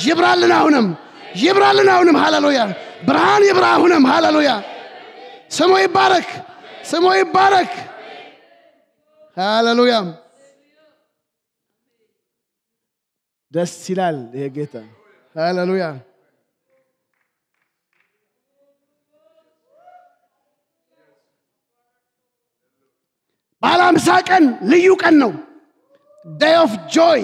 ይብራልን አሁንም፣ ይብራልን አሁንም። ሃሌሉያ። ብርሃን ይብራ አሁንም። ሃሌሉያ። ስሙ ይባረክ፣ ስሙ ይባረክ። ሃሌሉያ ደስ ይላል ይሄ ጌታ። ሃሌሉያ ባለ ቀን ልዩ ቀን ነው። ዴይ ኦፍ ጆይ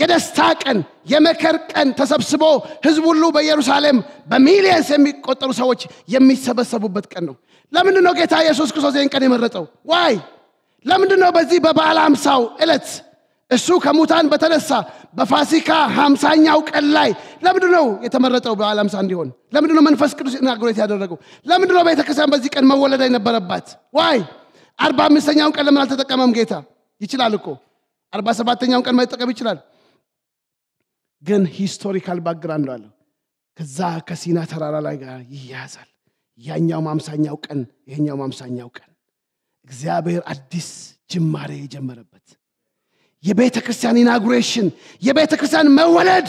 የደስታ ቀን የመከር ቀን ተሰብስቦ ህዝብ ሁሉ በኢየሩሳሌም በሚሊየንስ የሚቆጠሩ ሰዎች የሚሰበሰቡበት ቀን ነው ለምንድ ነው ጌታ ኢየሱስ ክርስቶስ ይህን ቀን የመረጠው ዋይ ለምንድ ነው በዚህ በበዓል አምሳው እለት እሱ ከሙታን በተነሳ በፋሲካ ሀምሳኛው ቀን ላይ ለምንድ ነው የተመረጠው በዓል አምሳ እንዲሆን ለምንድ ነው መንፈስ ቅዱስ ኢናግሬት ያደረገው ለምንድ ነው ቤተክርስቲያን በዚህ ቀን መወለድ የነበረባት ዋይ አርባ አምስተኛውን ቀን ለምን አልተጠቀመም ጌታ ይችላል እኮ አርባ ሰባተኛውን ቀን መጠቀም ይችላል ግን ሂስቶሪካል ባግራንድ አለው ከዛ ከሲና ተራራ ላይ ጋር ይያያዛል ያኛው ማምሳኛው ቀን ይሄኛው ማምሳኛው ቀን እግዚአብሔር አዲስ ጅማሬ የጀመረበት የቤተ ክርስቲያን ኢናጉሬሽን የቤተ ክርስቲያን መወለድ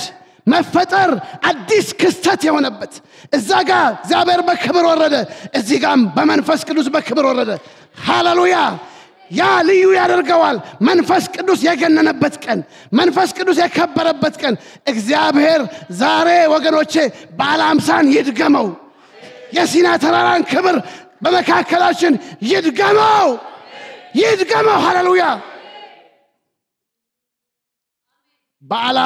መፈጠር አዲስ ክስተት የሆነበት እዛ ጋ እግዚአብሔር በክብር ወረደ እዚህ ጋም በመንፈስ ቅዱስ በክብር ወረደ ሃሌሉያ ያ ልዩ ያደርገዋል። መንፈስ ቅዱስ የገነነበት ቀን፣ መንፈስ ቅዱስ የከበረበት ቀን። እግዚአብሔር ዛሬ ወገኖቼ ባለአምሳን ይድገመው። የሲና ተራራን ክብር በመካከላችን ይድገመው፣ ይድገመው። ሃሌሉያ! በዓለ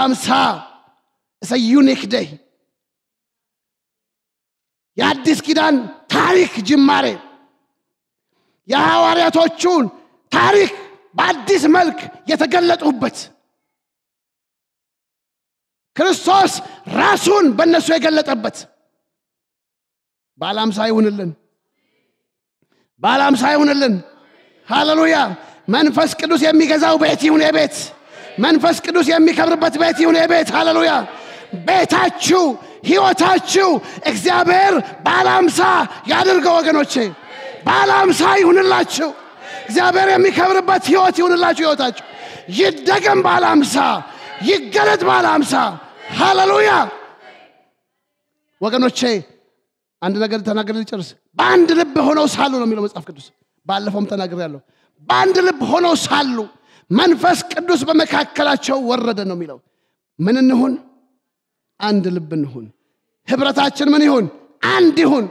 እሰ ዩኒክ ደይ የአዲስ ኪዳን ታሪክ ጅማሬ የሐዋርያቶቹን ታሪክ በአዲስ መልክ የተገለጡበት ክርስቶስ ራሱን በእነሱ የገለጠበት ባላምሳ ይሁንልን፣ ባላምሳ ይሁንልን። ሃሌሉያ! መንፈስ ቅዱስ የሚገዛው ቤት ይሁን የቤት መንፈስ ቅዱስ የሚከብርበት ቤት ይሁን የቤት ሃሌሉያ! ቤታችሁ ሕይወታችሁ እግዚአብሔር ባላምሳ ያድርገው ወገኖቼ፣ ባላምሳ ይሁንላችሁ። እግዚአብሔር የሚከብርበት ህይወት ይሁንላችሁ። ህይወታችሁ ይደገም ባለ አምሳ ይገለጥ ባለ አምሳ ሃሌሉያ። ወገኖቼ አንድ ነገር ተናገር ልጨርስ በአንድ ልብ ሆነው ሳሉ ነው የሚለው መጽሐፍ ቅዱስ። ባለፈውም ተናገር ያለው በአንድ ልብ ሆነው ሳሉ መንፈስ ቅዱስ በመካከላቸው ወረደ ነው የሚለው። ምን እንሁን? አንድ ልብ እንሁን። ህብረታችን ምን ይሁን? አንድ ይሁን።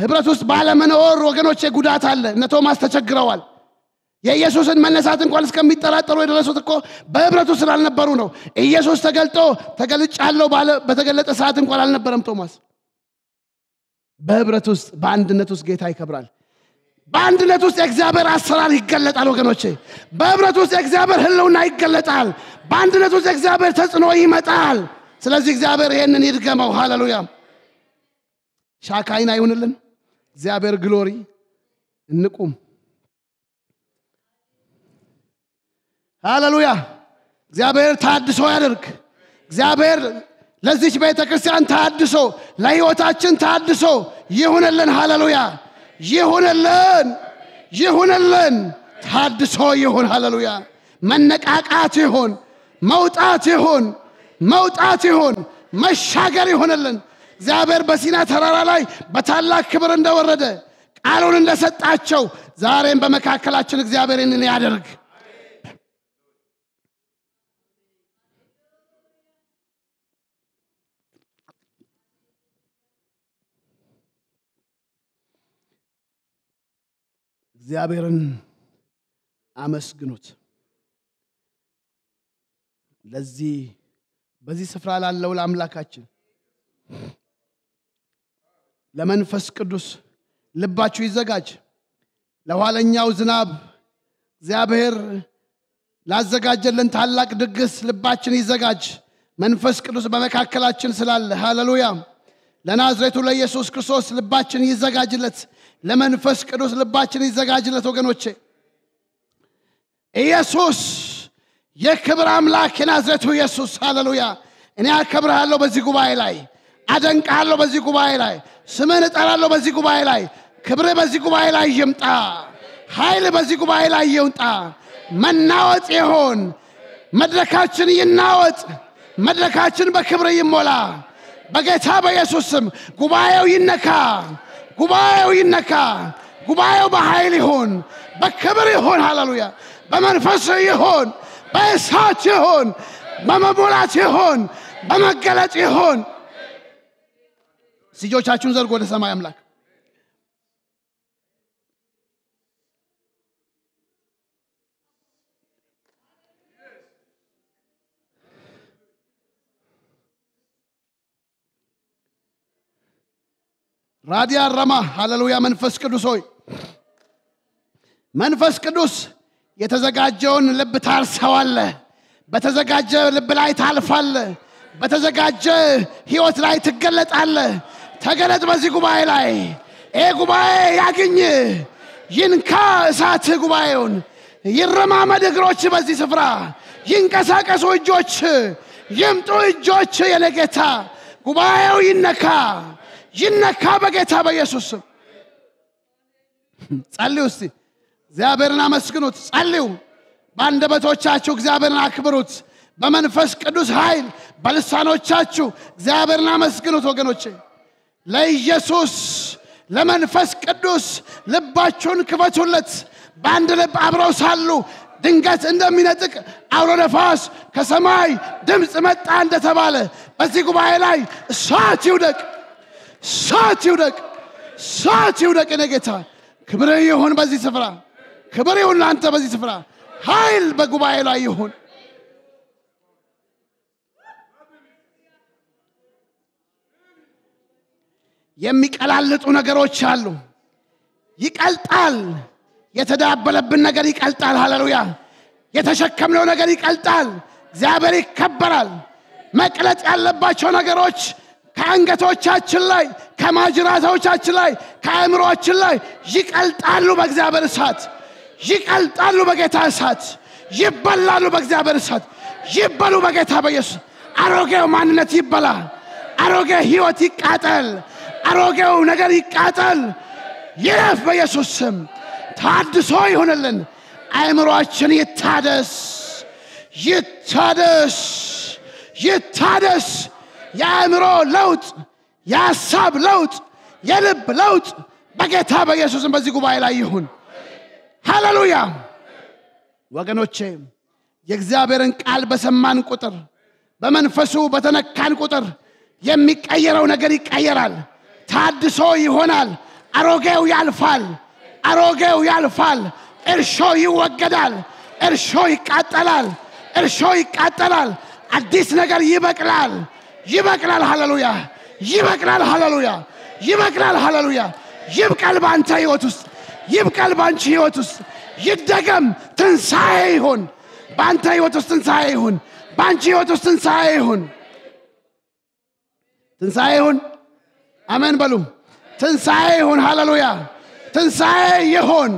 ህብረት ውስጥ ባለመኖር ወገኖቼ ጉዳት አለ እነ ቶማስ ተቸግረዋል የኢየሱስን መነሳት እንኳን እስከሚጠራጠሩ የደረሱት እኮ በህብረቱ ስላልነበሩ ነው ኢየሱስ ተገልጦ ተገልጫለሁ በተገለጠ ሰዓት እንኳን አልነበረም ቶማስ በህብረት ውስጥ በአንድነት ውስጥ ጌታ ይከብራል በአንድነት ውስጥ የእግዚአብሔር አሰራር ይገለጣል ወገኖቼ በህብረት ውስጥ የእግዚአብሔር ህልውና ይገለጣል በአንድነት ውስጥ የእግዚአብሔር ተጽዕኖ ይመጣል ስለዚህ እግዚአብሔር ይህንን ይድገመው ሃሌሉያ ሻካይን አይሁንልን እግዚአብሔር ግሎሪ እንቁም። ሃሌሉያ! እግዚአብሔር ታድሶ ያደርግ። እግዚአብሔር ለዚች ቤተ ክርስቲያን ታድሶ፣ ለህይወታችን ታድሶ ይሁንልን። ሃሌሉያ! ይሁንልን፣ ይሁንልን። ታድሶ ይሁን። ሃሌሉያ! መነቃቃት ይሁን፣ መውጣት ይሁን፣ መውጣት ይሁን፣ መሻገር ይሁንልን። እግዚአብሔር በሲና ተራራ ላይ በታላቅ ክብር እንደወረደ ቃሉን እንደሰጣቸው ዛሬም በመካከላችን እግዚአብሔር ይህንን ያደርግ እግዚአብሔርን አመስግኑት ለዚህ በዚህ ስፍራ ላለው ለአምላካችን ለመንፈስ ቅዱስ ልባችሁ ይዘጋጅ። ለኋለኛው ዝናብ እግዚአብሔር ላዘጋጀልን ታላቅ ድግስ ልባችን ይዘጋጅ። መንፈስ ቅዱስ በመካከላችን ስላለ፣ ሃሌሉያ። ለናዝሬቱ ለኢየሱስ ክርስቶስ ልባችን ይዘጋጅለት። ለመንፈስ ቅዱስ ልባችን ይዘጋጅለት። ወገኖቼ ኢየሱስ የክብር አምላክ የናዝሬቱ ኢየሱስ ሃሌሉያ። እኔ አከብርሃለሁ በዚህ ጉባኤ ላይ አደንቃለሁ በዚህ ጉባኤ ላይ ስምህን እጠራለሁ በዚህ ጉባኤ ላይ ክብር በዚህ ጉባኤ ላይ ይምጣ ኃይል በዚህ ጉባኤ ላይ ይውጣ መናወጥ ይሆን መድረካችን ይናወጥ መድረካችን በክብር ይሞላ በጌታ በኢየሱስ ስም ጉባኤው ይነካ ጉባኤው ይነካ ጉባኤው በኃይል ይሆን በክብር ይሆን ሃሌሉያ በመንፈስ ይሆን በእሳት ይሆን በመሞላት ይሆን በመገለጥ ይሆን እጆቻችሁን ዘርጎ ወደ ሰማይ አምላክ ራዲያ ረማ ሃሌሉያ መንፈስ ቅዱስ ሆይ መንፈስ ቅዱስ የተዘጋጀውን ልብ ታርሰዋለ በተዘጋጀ ልብ ላይ ታልፋለ በተዘጋጀ ህይወት ላይ ትገለጣለህ ተገለጥ በዚህ ጉባኤ ላይ ይህ ጉባኤ ያግኝ ይንካ እሳት ጉባኤውን ይረማመድ እግሮች በዚህ ስፍራ ይንቀሳቀሱ እጆች ይምጡ እጆች የኔ ጉባኤው ይነካ ይነካ በጌታ በኢየሱስ ስም ጸልዩ እስቲ እግዚአብሔርን አመስግኑት ጸልዩ በአንደበቶቻችሁ እግዚአብሔርን አክብሩት በመንፈስ ቅዱስ ኃይል በልሳኖቻችሁ እግዚአብሔርን አመስግኑት ወገኖቼ ለኢየሱስ ለመንፈስ ቅዱስ ልባችሁን ክፈቱለት። በአንድ ልብ አብረው ሳሉ ድንገት እንደሚነጥቅ አውሎ ነፋስ ከሰማይ ድምፅ መጣ እንደተባለ በዚህ ጉባኤ ላይ እሳት ይውደቅ፣ እሳት ይውደቅ፣ እሳት ይውደቅ። ነጌታ ክብር ይሁን በዚህ ስፍራ፣ ክብር ይሁን ለአንተ በዚህ ስፍራ። ኃይል በጉባኤ ላይ ይሁን። የሚቀላልጡ ነገሮች አሉ። ይቀልጣል። የተዳበለብን ነገር ይቀልጣል። ሃሌሉያ! የተሸከምነው ነገር ይቀልጣል። እግዚአብሔር ይከበራል። መቅለጥ ያለባቸው ነገሮች ከአንገቶቻችን ላይ፣ ከማጅራታዎቻችን ላይ፣ ከአእምሮችን ላይ ይቀልጣሉ። በእግዚአብሔር እሳት ይቀልጣሉ። በጌታ እሳት ይበላሉ። በእግዚአብሔር እሳት ይበሉ። በጌታ በኢየሱስ አሮጌው ማንነት ይበላ። አሮጌ ህይወት ይቃጠል። አሮጌው ነገር ይቃጠል፣ ይረፍ። በኢየሱስ ስም ታድሶ ይሆንልን። አእምሯችን ይታደስ፣ ይታደስ፣ ይታደስ። የአእምሮ ለውጥ፣ የሐሳብ ለውጥ፣ የልብ ለውጥ በጌታ በኢየሱስም በዚህ ጉባኤ ላይ ይሁን። ሃሌሉያ! ወገኖቼ የእግዚአብሔርን ቃል በሰማን ቁጥር በመንፈሱ በተነካን ቁጥር የሚቀየረው ነገር ይቀየራል። ታድሶ ይሆናል። አሮጌው ያልፋል። አሮጌው ያልፋል። እርሾ ይወገዳል። እርሾ ይቃጠላል። እርሾ ይቃጠላል። አዲስ ነገር ይበቅላል። ይበቅላል። ሃሌሉያ! ይበቅላል። ሃሌሉያ! ይበቅላል። ሃሌሉያ! ይብቀል በአንተ ህይወት ውስጥ ይብቀል ባንቺ ህይወት ውስጥ ይደገም። ትንሣኤ ይሁን። በአንተ ህይወት ውስጥ ትንሣኤ ይሁን። በአንቺ ህይወት ውስጥ ትንሣኤ ይሁን። ትንሣኤ ይሁን። አሜን በሉ ትንሣኤ ይሁን ሃሌሉያ ትንሣኤ ይሁን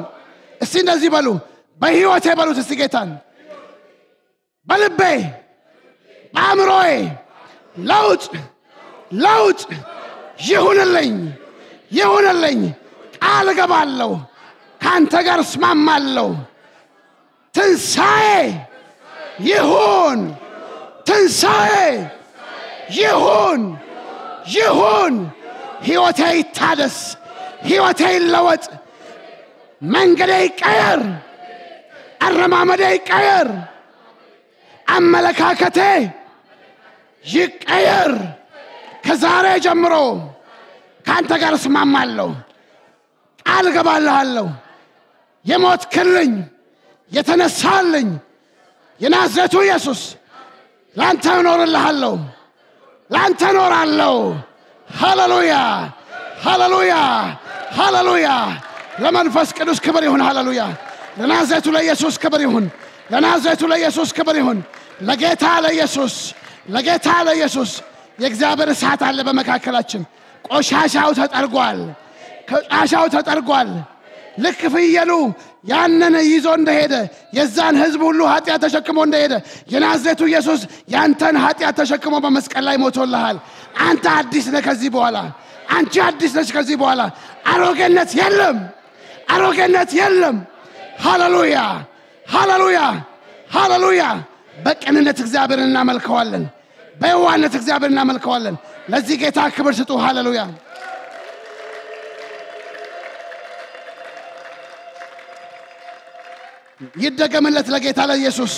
እስቲ እንደዚህ በሉ በህይወቴ በሉት እስቲ ጌታን በልቤ በአእምሮዬ ለውጥ ለውጥ ይሁንልኝ ይሁንልኝ ቃል እገባለሁ ከአንተ ጋር እስማማለሁ ትንሣኤ ይሁን ትንሣኤ ይሁን ይሁን ሕይወቴ ይታደስ፣ ሕይወቴ ይለወጥ፣ መንገዴ ይቀየር፣ አረማመዴ ይቀየር፣ አመለካከቴ ይቀየር። ከዛሬ ጀምሮ ከአንተ ጋር እስማማለሁ፣ ቃል እገባልሃለሁ። የሞትክልኝ የተነሳልኝ የናዝሬቱ ኢየሱስ ለአንተ እኖርልሃለሁ፣ ለአንተ እኖራለሁ። ሃሌሉያ ሃሌሉያ ሃሌሉያ። ለመንፈስ ቅዱስ ክብር ይሁን። ሃሌሉያ። ለናዝሬቱ ለኢየሱስ ክብር ይሁን። ለናዝሬቱ ለኢየሱስ ክብር ይሁን። ለጌታ ለኢየሱስ ለጌታ ለኢየሱስ። የእግዚአብሔር እሳት አለ በመካከላችን። ቆሻሻው ተጠርጓል። ቆሻሻው ተጠርጓል። ልክ ፍየሉ ያንን ይዞ እንደሄደ የዛን ህዝብ ሁሉ ኃጢአት ተሸክሞ እንደሄደ የናዝሬቱ ኢየሱስ ያንተን ኃጢአት ተሸክሞ በመስቀል ላይ ሞቶልሃል አንተ አዲስ ነህ ከዚህ በኋላ አንቺ አዲስ ነች ከዚህ በኋላ አሮጌነት የለም አሮጌነት የለም ሃሌሉያ ሃሌሉያ ሃሌሉያ በቅንነት እግዚአብሔር እናመልከዋለን በየዋነት እግዚአብሔር እናመልከዋለን ለዚህ ጌታ ክብር ስጡ ሃሌሉያ ይደገምለት ለጌታ ለኢየሱስ።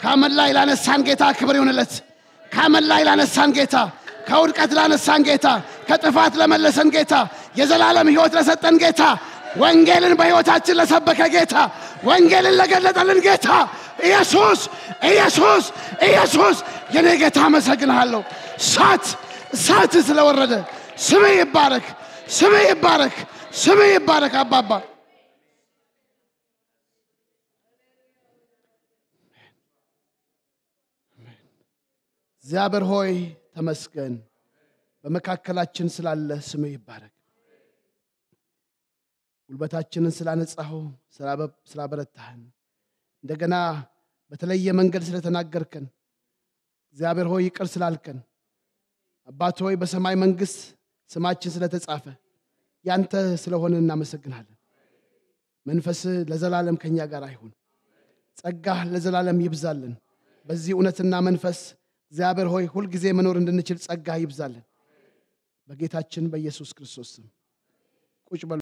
ከአመድ ላይ ላነሳን ጌታ ክብር ይሁንለት። ከመላ ላይ ላነሳን ጌታ፣ ከውድቀት ላነሳን ጌታ፣ ከጥፋት ለመለሰን ጌታ፣ የዘላለም ህይወት ለሰጠን ጌታ፣ ወንጌልን በሕይወታችን ለሰበከ ጌታ፣ ወንጌልን ለገለጠልን ጌታ ኢየሱስ ኢየሱስ ኢየሱስ የኔ ጌታ አመሰግንሃለሁ። ሳት እሳት ስለወረደ ስሜ ይባረክ። ስም ይባረክ፣ ስም ይባረክ አባባ። እግዚአብሔር ሆይ ተመስገን። በመካከላችን ስላለ ስም ይባረክ። ጉልበታችንን ስላነጻሁ ስላበረታህን፣ እንደገና በተለየ መንገድ ስለተናገርከን፣ እግዚአብሔር ሆይ ይቅር ስላልከን፣ አባት ሆይ በሰማይ መንግሥት ስማችን ስለተጻፈ ያንተ ስለሆነ እናመሰግናለን። መንፈስ ለዘላለም ከኛ ጋር አይሁን። ጸጋህ ለዘላለም ይብዛልን። በዚህ እውነትና መንፈስ እግዚአብሔር ሆይ ሁልጊዜ መኖር እንድንችል ጸጋህ ይብዛልን። በጌታችን በኢየሱስ ክርስቶስ ስም ቁጭ